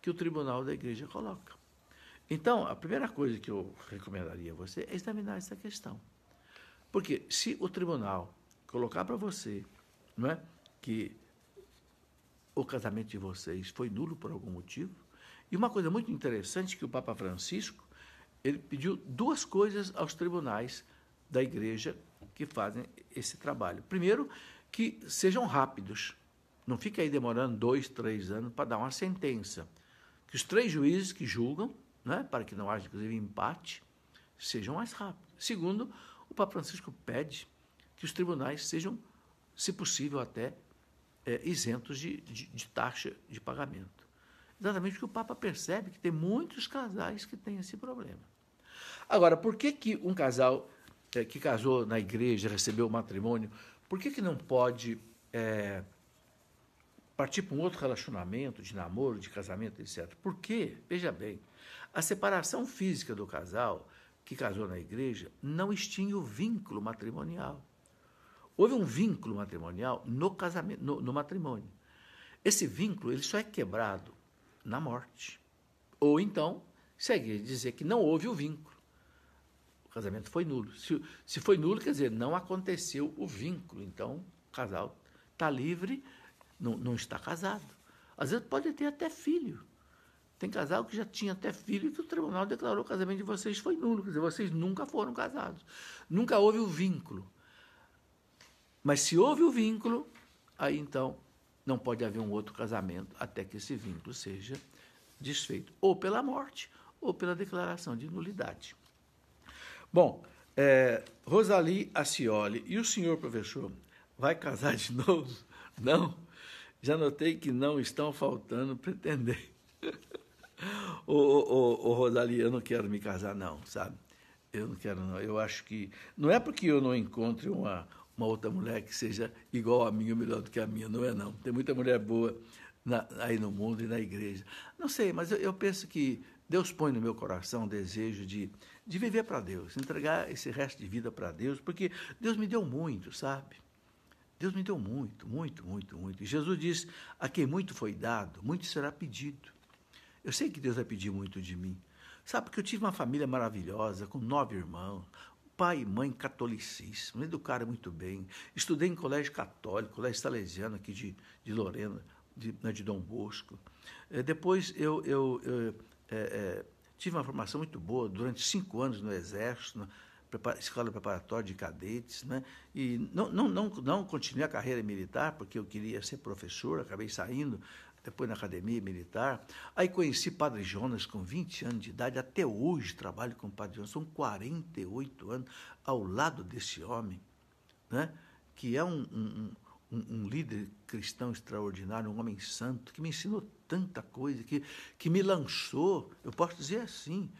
que o tribunal da igreja coloca. Então, a primeira coisa que eu recomendaria a você é examinar essa questão. Porque se o tribunal colocar para você, não é? que o casamento de vocês foi nulo por algum motivo. E uma coisa muito interessante que o Papa Francisco, ele pediu duas coisas aos tribunais da igreja que fazem esse trabalho. Primeiro, que sejam rápidos. Não fique aí demorando dois, três anos para dar uma sentença. Que os três juízes que julgam, né, para que não haja, inclusive, empate, sejam mais rápidos. Segundo, o Papa Francisco pede que os tribunais sejam, se possível, até é, isentos de, de, de taxa de pagamento. Exatamente porque o Papa percebe que tem muitos casais que têm esse problema. Agora, por que, que um casal é, que casou na igreja, recebeu o matrimônio, por que, que não pode é, partir para um outro relacionamento, de namoro, de casamento, etc? Porque, veja bem, a separação física do casal que casou na igreja não extingue o vínculo matrimonial. Houve um vínculo matrimonial no casamento, no, no matrimônio. Esse vínculo ele só é quebrado na morte. Ou então, segue dizer que não houve o vínculo. O casamento foi nulo. Se, se foi nulo, quer dizer, não aconteceu o vínculo. Então, o casal está livre, não, não está casado. Às vezes pode ter até filho. Tem casal que já tinha até filho que o tribunal declarou o casamento de vocês foi nulo. Quer dizer, vocês nunca foram casados. Nunca houve o vínculo. Mas se houve o vínculo, aí então não pode haver um outro casamento até que esse vínculo seja desfeito, ou pela morte, ou pela declaração de nulidade. Bom, é, Rosalie Acioli, e o senhor professor vai casar de novo? Não? Já notei que não estão faltando Pretender o ô, ô, Rosalie, eu não quero me casar, não, sabe? Eu não quero, não. Eu acho que. Não é porque eu não encontre uma, uma outra mulher que seja igual a minha ou melhor do que a minha. Não é, não. Tem muita mulher boa na, aí no mundo e na igreja. Não sei, mas eu, eu penso que Deus põe no meu coração o desejo de, de viver para Deus, entregar esse resto de vida para Deus, porque Deus me deu muito, sabe? Deus me deu muito, muito, muito, muito. E Jesus diz: a quem muito foi dado, muito será pedido. Eu sei que Deus vai pedir muito de mim. Sabe que eu tive uma família maravilhosa, com nove irmãos, pai e mãe catolicíssimos, me educaram muito bem. Estudei em colégio católico, colégio salesiano aqui de, de Lorena, de, né, de Dom Bosco. É, depois eu, eu, eu é, é, tive uma formação muito boa durante cinco anos no Exército, na Escola Preparatória de Cadetes, né? e não, não, não, não continuei a carreira militar, porque eu queria ser professor, acabei saindo, depois na academia militar. Aí conheci Padre Jonas com 20 anos de idade, até hoje trabalho com o Padre Jonas, são 48 anos ao lado desse homem, né? que é um, um, um, um líder cristão extraordinário, um homem santo, que me ensinou tanta coisa, que, que me lançou, eu posso dizer assim,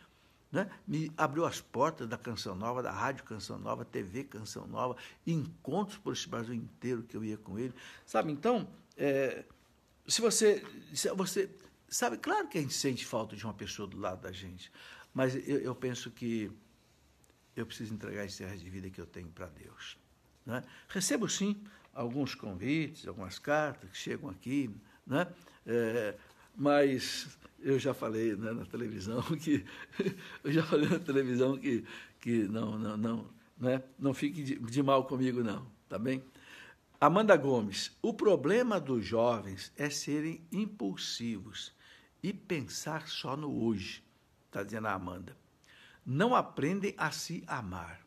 né? me abriu as portas da Canção Nova, da Rádio Canção Nova, TV Canção Nova, encontros por esse Brasil inteiro que eu ia com ele. Sabe, então, é, se você, se você sabe, claro que a gente sente falta de uma pessoa do lado da gente, mas eu, eu penso que eu preciso entregar as terras de vida que eu tenho para Deus. Né? Recebo sim alguns convites, algumas cartas que chegam aqui, né? É, mas eu já falei né, na televisão que eu já falei na televisão que que não não não né? não fique de, de mal comigo não, tá bem? Amanda Gomes, o problema dos jovens é serem impulsivos e pensar só no hoje, está dizendo a Amanda. Não aprendem a se amar.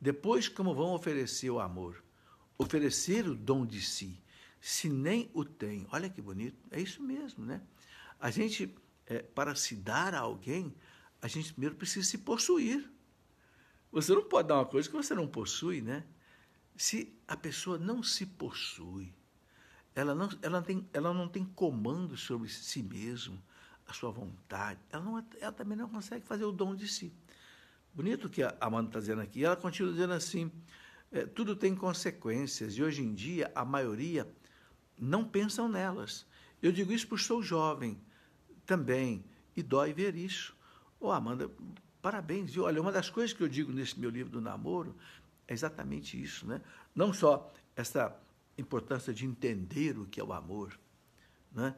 Depois, como vão oferecer o amor? Oferecer o dom de si, se nem o tem. Olha que bonito, é isso mesmo, né? A gente, é, para se dar a alguém, a gente primeiro precisa se possuir. Você não pode dar uma coisa que você não possui, né? Se a pessoa não se possui, ela não, ela tem, ela não tem comando sobre si mesma, a sua vontade, ela, não, ela também não consegue fazer o dom de si. Bonito que a Amanda está dizendo aqui. Ela continua dizendo assim: é, tudo tem consequências e hoje em dia a maioria não pensam nelas. Eu digo isso porque sou jovem também e dói ver isso. Ô oh, Amanda, parabéns. E olha, uma das coisas que eu digo nesse meu livro do namoro é exatamente isso, né? Não só essa importância de entender o que é o amor, né?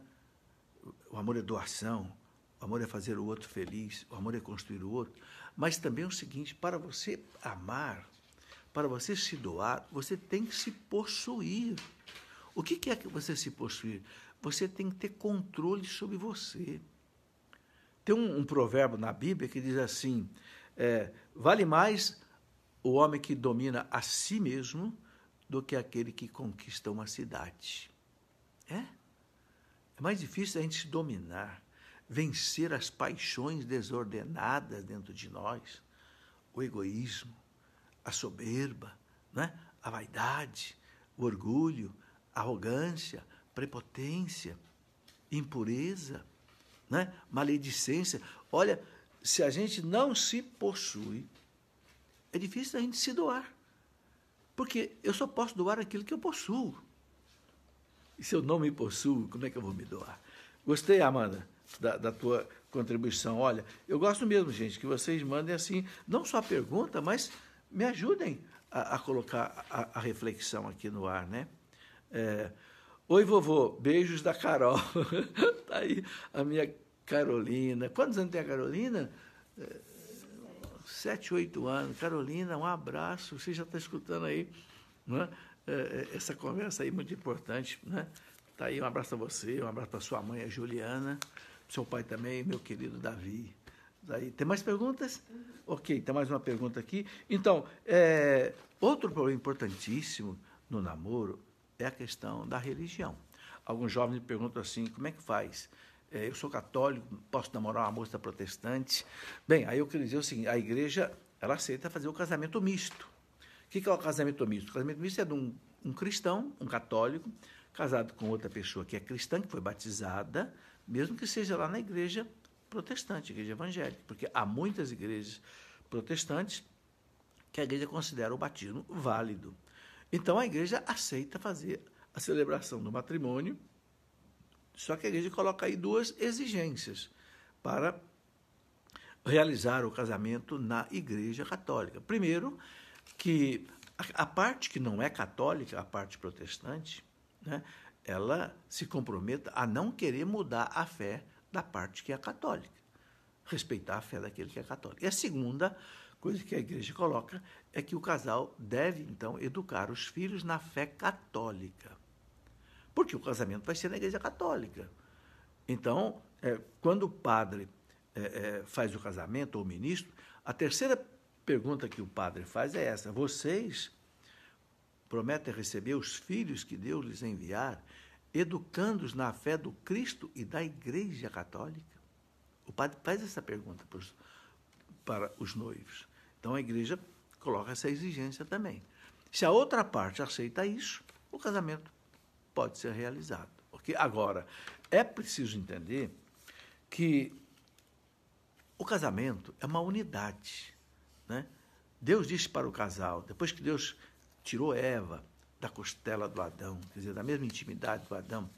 O amor é doação, o amor é fazer o outro feliz, o amor é construir o outro, mas também é o seguinte, para você amar, para você se doar, você tem que se possuir. O que é que você se possuir? Você tem que ter controle sobre você. Tem um, um provérbio na Bíblia que diz assim: é, vale mais o homem que domina a si mesmo do que aquele que conquista uma cidade. É? É mais difícil a gente se dominar, vencer as paixões desordenadas dentro de nós, o egoísmo, a soberba, né? a vaidade, o orgulho, a arrogância, prepotência, impureza, né? maledicência. Olha, se a gente não se possui, é difícil a gente se doar. Porque eu só posso doar aquilo que eu possuo. E se eu não me possuo, como é que eu vou me doar? Gostei, Amanda, da, da tua contribuição. Olha, eu gosto mesmo, gente, que vocês mandem assim, não só pergunta, mas me ajudem a, a colocar a, a, reflexão aqui no ar, né? É, Oi, vovô, beijos da Carol. tá aí a minha Carolina. Quantos anos tem a Carolina? É, 7, 8 anos. Carolina, um abraço. Você já está escutando aí né? essa conversa aí muito importante. Né? Tá aí, um abraço a você, um abraço para sua mãe, a Juliana, seu pai também, meu querido Davi. Daí, tem mais perguntas? Ok, tem mais uma pergunta aqui. Então, é, outro problema importantíssimo no namoro é a questão da religião. Alguns jovens me perguntam assim: como é que faz? é, eu sou católico, posso namorar uma moça protestante. Bem, aí eu queria dizer o seguinte, a igreja, ela aceita fazer o casamento misto. O que, que é o casamento misto? O casamento misto é de um, um cristão, um católico, casado com outra pessoa que é cristã, que foi batizada, mesmo que seja lá na igreja protestante, igreja evangélica, porque há muitas igrejas protestantes que a igreja considera o batismo válido. Então a igreja aceita fazer a celebração do matrimônio só que a igreja coloca aí duas exigências para realizar o casamento na igreja católica. Primeiro, que a parte que não é católica, a parte protestante, né, ela se comprometa a não querer mudar a fé da parte que é católica, respeitar a fé daquele que é católico. E a segunda coisa que a igreja coloca é que o casal deve, então, educar os filhos na fé católica porque o casamento vai ser na Igreja Católica. Então, é, quando o padre é, é, faz o casamento, ou o ministro, a terceira pergunta que o padre faz é essa: vocês prometem receber os filhos que Deus lhes enviar, educando-os na fé do Cristo e da Igreja Católica? O padre faz essa pergunta para os, para os noivos. Então a igreja coloca essa exigência também. Se a outra parte aceita isso, o casamento pode ser realizado. Porque agora é preciso entender que o casamento é uma unidade, né? Deus disse para o casal, depois que Deus tirou Eva da costela do Adão, quer dizer, da mesma intimidade do Adão,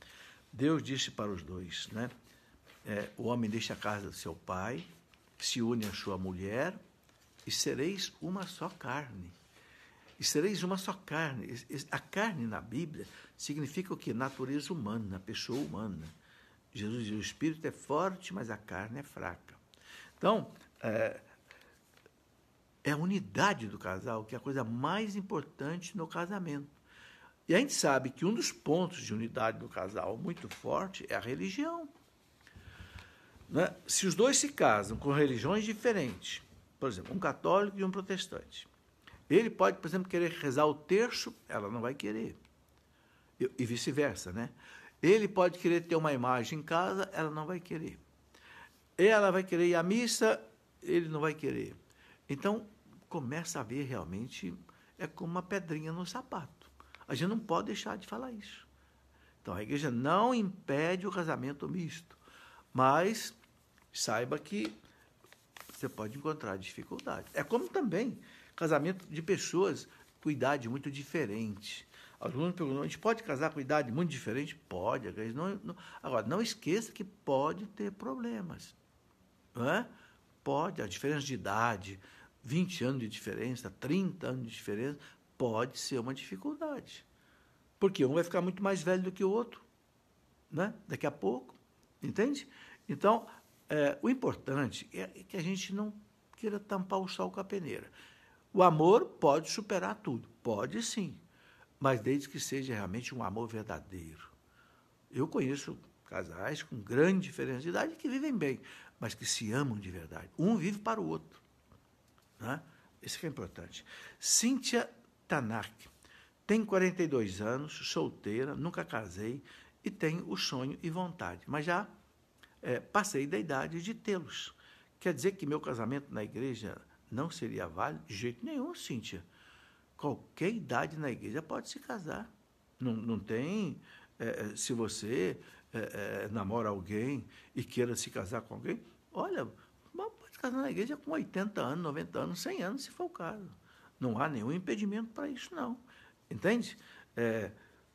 Deus disse para os dois, né? É, o homem deixa a casa do seu pai, se une à sua mulher e sereis uma só carne. E sereis uma só carne. A carne na Bíblia significa o que? Natureza humana, pessoa humana. Jesus diz: o espírito é forte, mas a carne é fraca. Então, é, é a unidade do casal que é a coisa mais importante no casamento. E a gente sabe que um dos pontos de unidade do casal muito forte é a religião. Né? Se os dois se casam com religiões diferentes, por exemplo, um católico e um protestante, ele pode, por exemplo, querer rezar o terço, ela não vai querer. E vice-versa, né? Ele pode querer ter uma imagem em casa, ela não vai querer. Ela vai querer ir à missa, ele não vai querer. Então, começa a ver realmente, é como uma pedrinha no sapato. A gente não pode deixar de falar isso. Então, a igreja não impede o casamento misto, mas saiba que você pode encontrar dificuldade. É como também casamento de pessoas com idade muito diferente. Alguns perguntam, a gente pode casar com idade muito diferente? Pode. Não, não, agora, não esqueça que pode ter problemas. Não é? Pode, a diferença de idade, 20 anos de diferença, 30 anos de diferença, pode ser uma dificuldade. Porque um vai ficar muito mais velho do que o outro, né? daqui a pouco, entende? Então, é, o importante é que a gente não queira tampar o sol com a peneira. O amor pode superar tudo, pode sim, mas desde que seja realmente um amor verdadeiro. Eu conheço casais com grande diferença de idade que vivem bem, mas que se amam de verdade. Um vive para o outro. Né? Isso que é importante. Cíntia Tanak tem 42 anos, solteira, nunca casei e tem o sonho e vontade, mas já é, passei da idade de tê-los. Quer dizer que meu casamento na igreja não seria válido? De jeito nenhum, Cíntia. Qualquer idade na igreja pode se casar. Não, não tem. É, se você é, é, namora alguém e queira se casar com alguém, olha, pode casar na igreja com 80 anos, 90 anos, 100 anos, se for o caso. Não há nenhum impedimento para isso, não. Entende? É,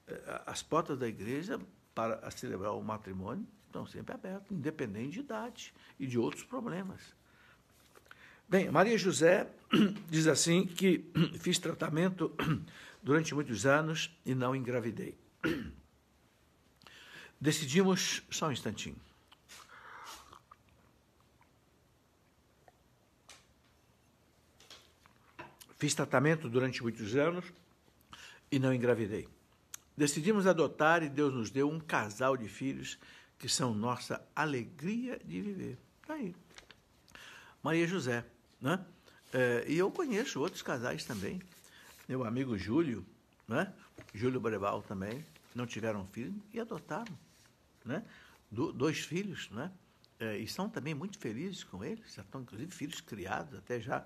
é, as portas da igreja para celebrar o matrimônio estão sempre abertas, independente de idade e de outros problemas. Bem, Maria José diz assim que fiz tratamento durante muitos anos e não engravidei. Decidimos só um instantinho. Fiz tratamento durante muitos anos e não engravidei. Decidimos adotar e Deus nos deu um casal de filhos que são nossa alegria de viver. Está aí. Maria José, né? É, e eu conheço outros casais também. Meu amigo Júlio, né? Júlio Breval também, não tiveram filho e adotaram, né? Do, dois filhos, né? É, e são também muito felizes com eles, já estão inclusive filhos criados, até já,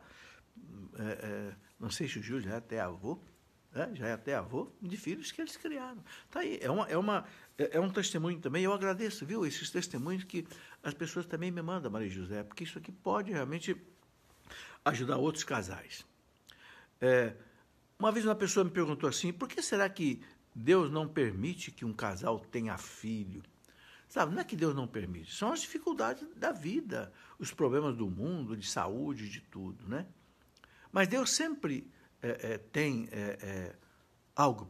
é, é não sei se o Júlio já é até avô, né? já é até avô de filhos que eles criaram. Tá aí, é, uma, é, uma, é, é um testemunho também, eu agradeço, viu, esses testemunhos que as pessoas também me mandam, Maria José, porque isso aqui pode realmente ajudar outros casais. É, uma vez uma pessoa me perguntou assim: por que será que Deus não permite que um casal tenha filho? Sabe, não é que Deus não permite, são as dificuldades da vida, os problemas do mundo, de saúde, de tudo, né? Mas Deus sempre é, é, tem é, é algo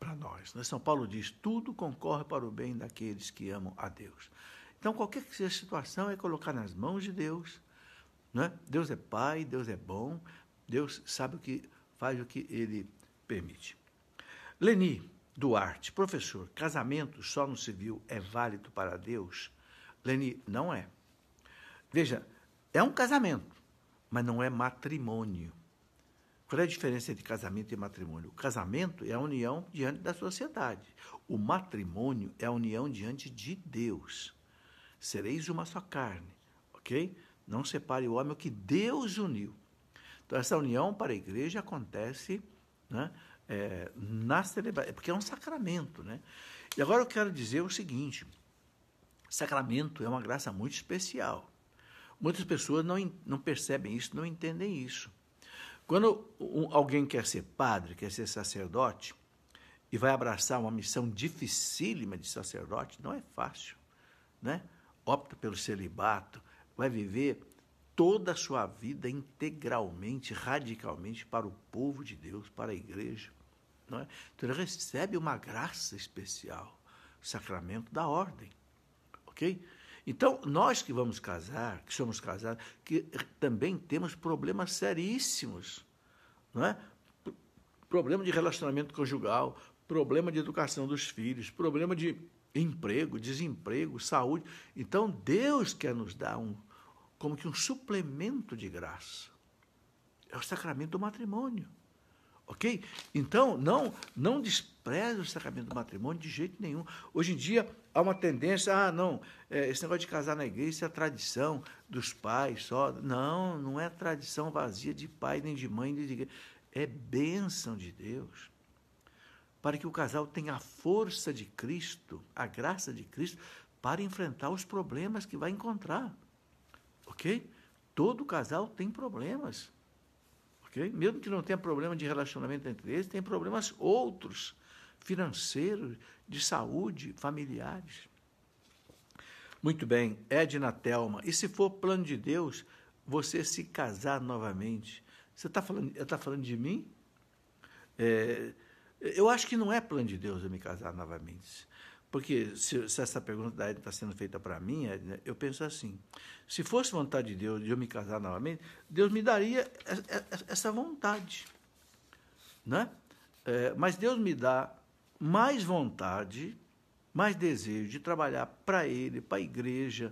para nós. Né? São Paulo diz: tudo concorre para o bem daqueles que amam a Deus. Então, qualquer que seja a situação, é colocar nas mãos de Deus é? Deus é pai, Deus é bom, Deus sabe o que faz o que ele permite. Leni Duarte, professor, casamento só no civil é válido para Deus? Leni, não é. Veja, é um casamento, mas não é matrimônio. Qual é a diferença entre casamento e matrimônio? O casamento é a união diante da sociedade. O matrimônio é a união diante de Deus. Sereis uma só carne, ok? Não separe o homem é o que Deus uniu. Então, essa união para a igreja acontece né, é, na celebração, é porque é um sacramento. Né? E agora eu quero dizer o seguinte: sacramento é uma graça muito especial. Muitas pessoas não, não percebem isso, não entendem isso. Quando alguém quer ser padre, quer ser sacerdote, e vai abraçar uma missão dificílima de sacerdote, não é fácil, né? Opta pelo celibato, vai viver toda a sua vida integralmente, radicalmente para o povo de Deus, para a igreja. Não é? Então ele recebe uma graça especial, o sacramento da ordem. Ok? Então, nós que vamos casar, que somos casados, que também temos problemas seríssimos, não é? Problema de relacionamento conjugal, problema de educação dos filhos, problema de emprego, desemprego, saúde. Então, Deus quer nos dar um como que um suplemento de graça. É o sacramento do matrimônio. OK? Então, não não despreze o sacramento do matrimônio de jeito nenhum. Hoje em dia há uma tendência, ah, não, é, esse negócio de casar na igreja é a tradição dos pais só. Não, não é tradição vazia de pai nem de mãe, nem de igreja. É bênção de Deus para que o casal tenha a força de Cristo, a graça de Cristo, para enfrentar os problemas que vai encontrar ok? Todo casal tem problemas, ok? Mesmo que não tenha problema de relacionamento entre eles, tem problemas outros, financeiros, de saúde, familiares. Muito bem, Edna Telma. E se for plano de Deus, você se casar novamente? Você está falando, tá falando de mim? É, eu acho que não é plano de Deus eu me casar novamente. Porque se, se essa pergunta está sendo feita para mim, Edna, é, né, eu penso assim: se fosse vontade de Deus de eu me casar novamente, Deus me daria é, é, essa vontade. Né? É, mas Deus me dá mais vontade, mais desejo de trabalhar para Ele, para a igreja.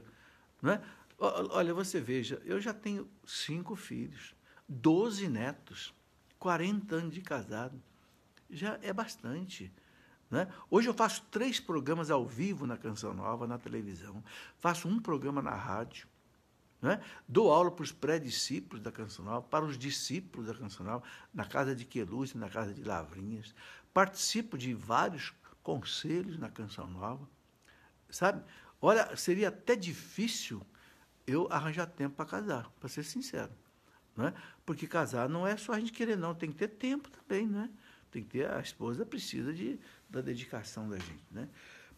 Né? Olha, você veja, eu já tenho cinco filhos, doze netos, 40 anos de casado. Já é bastante. Né? Hoje eu faço três programas ao vivo na Canção Nova, na televisão, faço um programa na rádio, né? dou aula para os pré-discípulos da Canção Nova, para os discípulos da Canção Nova, na casa de Queluz, na casa de Lavrinhas, participo de vários conselhos na Canção Nova, sabe? Olha, seria até difícil eu arranjar tempo para casar, para ser sincero. Né? Porque casar não é só a gente querer, não, tem que ter tempo também, né? Tem que ter, a esposa precisa de da dedicação da gente. Né?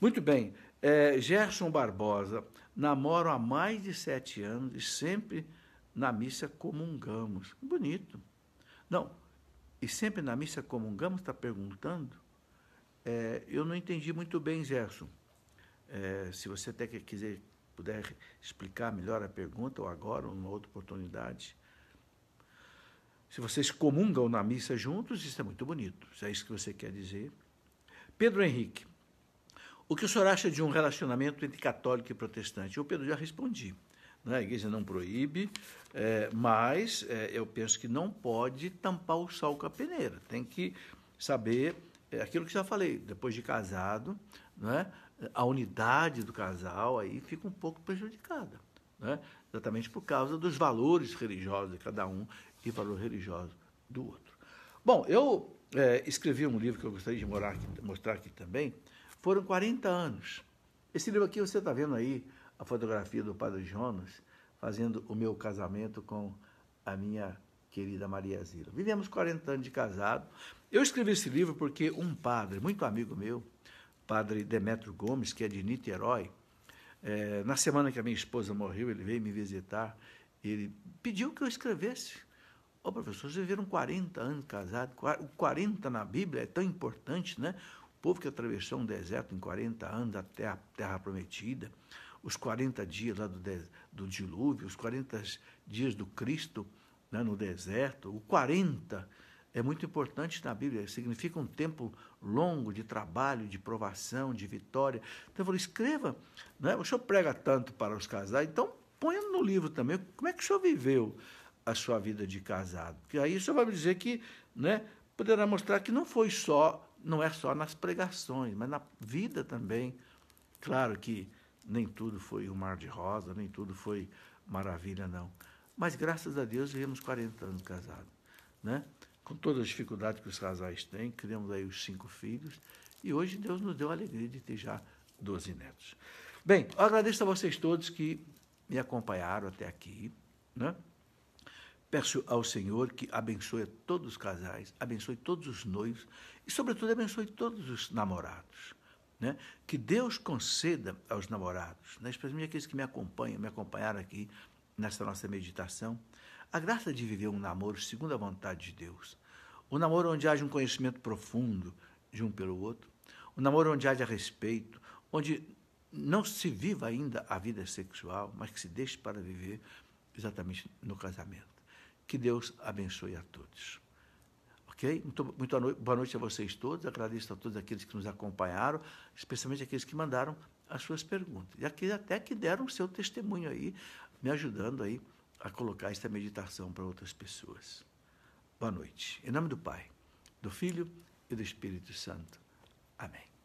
Muito bem, é, Gerson Barbosa, namoro há mais de sete anos e sempre na missa comungamos. Bonito. Não, e sempre na missa comungamos, está perguntando? É, eu não entendi muito bem, Gerson. É, se você até quiser, puder explicar melhor a pergunta, ou agora, ou numa outra oportunidade. Se vocês comungam na missa juntos, isso é muito bonito. Se é isso que você quer dizer, Pedro Henrique, o que o senhor acha de um relacionamento entre católico e protestante? Eu, Pedro, já respondi. Né? A igreja não proíbe, é, mas é, eu penso que não pode tampar o sol com a peneira. Tem que saber é, aquilo que já falei, depois de casado, né? a unidade do casal aí fica um pouco prejudicada. Né? Exatamente por causa dos valores religiosos de cada um e valor religioso do outro. Bom, eu é, escrevi um livro que eu gostaria de aqui, mostrar aqui também. Foram 40 anos. Esse livro aqui, você está vendo aí a fotografia do padre Jonas fazendo o meu casamento com a minha querida Maria Zila. Vivemos 40 anos de casado. Eu escrevi esse livro porque um padre, muito amigo meu, padre Demetrio Gomes, que é de Niterói, é, na semana que a minha esposa morreu, ele veio me visitar, ele pediu que eu escrevesse Ô professor, vocês viveram 40 anos casados o 40 na Bíblia é tão importante, né? O povo que atravessou um deserto em 40 anos até a terra prometida, os 40 dias lá do, do dilúvio, os 40 dias do Cristo né, no deserto, o 40 é muito importante na Bíblia, significa um tempo longo de trabalho, de provação, de vitória. Então eu falei, escreva, né? o senhor prega tanto para os casais, então ponha no livro também, como é que o senhor viveu? a sua vida de casado. Porque aí você vai me dizer que, né, poderá mostrar que não foi só, não é só nas pregações, mas na vida também. Claro que nem tudo foi um mar de rosa, nem tudo foi maravilha, não. Mas graças a Deus vivemos 40 anos casados, né? Com todas as dificuldades que os casais têm, criamos aí os cinco filhos e hoje Deus nos deu a alegria de ter já 12 netos. Bem, eu agradeço a vocês todos que me acompanharam até aqui, né? Peço ao Senhor que abençoe todos os casais, abençoe todos os noivos e, sobretudo, abençoe todos os namorados. Né? Que Deus conceda aos namorados, né? especialmente aqueles que me acompanham, me acompanharam aqui nesta nossa meditação, a graça de viver um namoro segundo a vontade de Deus. Um namoro onde haja um conhecimento profundo de um pelo outro, um namoro onde haja respeito, onde não se viva ainda a vida sexual, mas que se deixe para viver exatamente no casamento. Que Deus abençoe a todos. Ok? Muito, muito boa noite a vocês todos. Agradeço a todos aqueles que nos acompanharam, especialmente aqueles que mandaram as suas perguntas. E aqueles até que deram o seu testemunho aí, me ajudando aí a colocar esta meditação para outras pessoas. Boa noite. Em nome do Pai, do Filho e do Espírito Santo. Amém.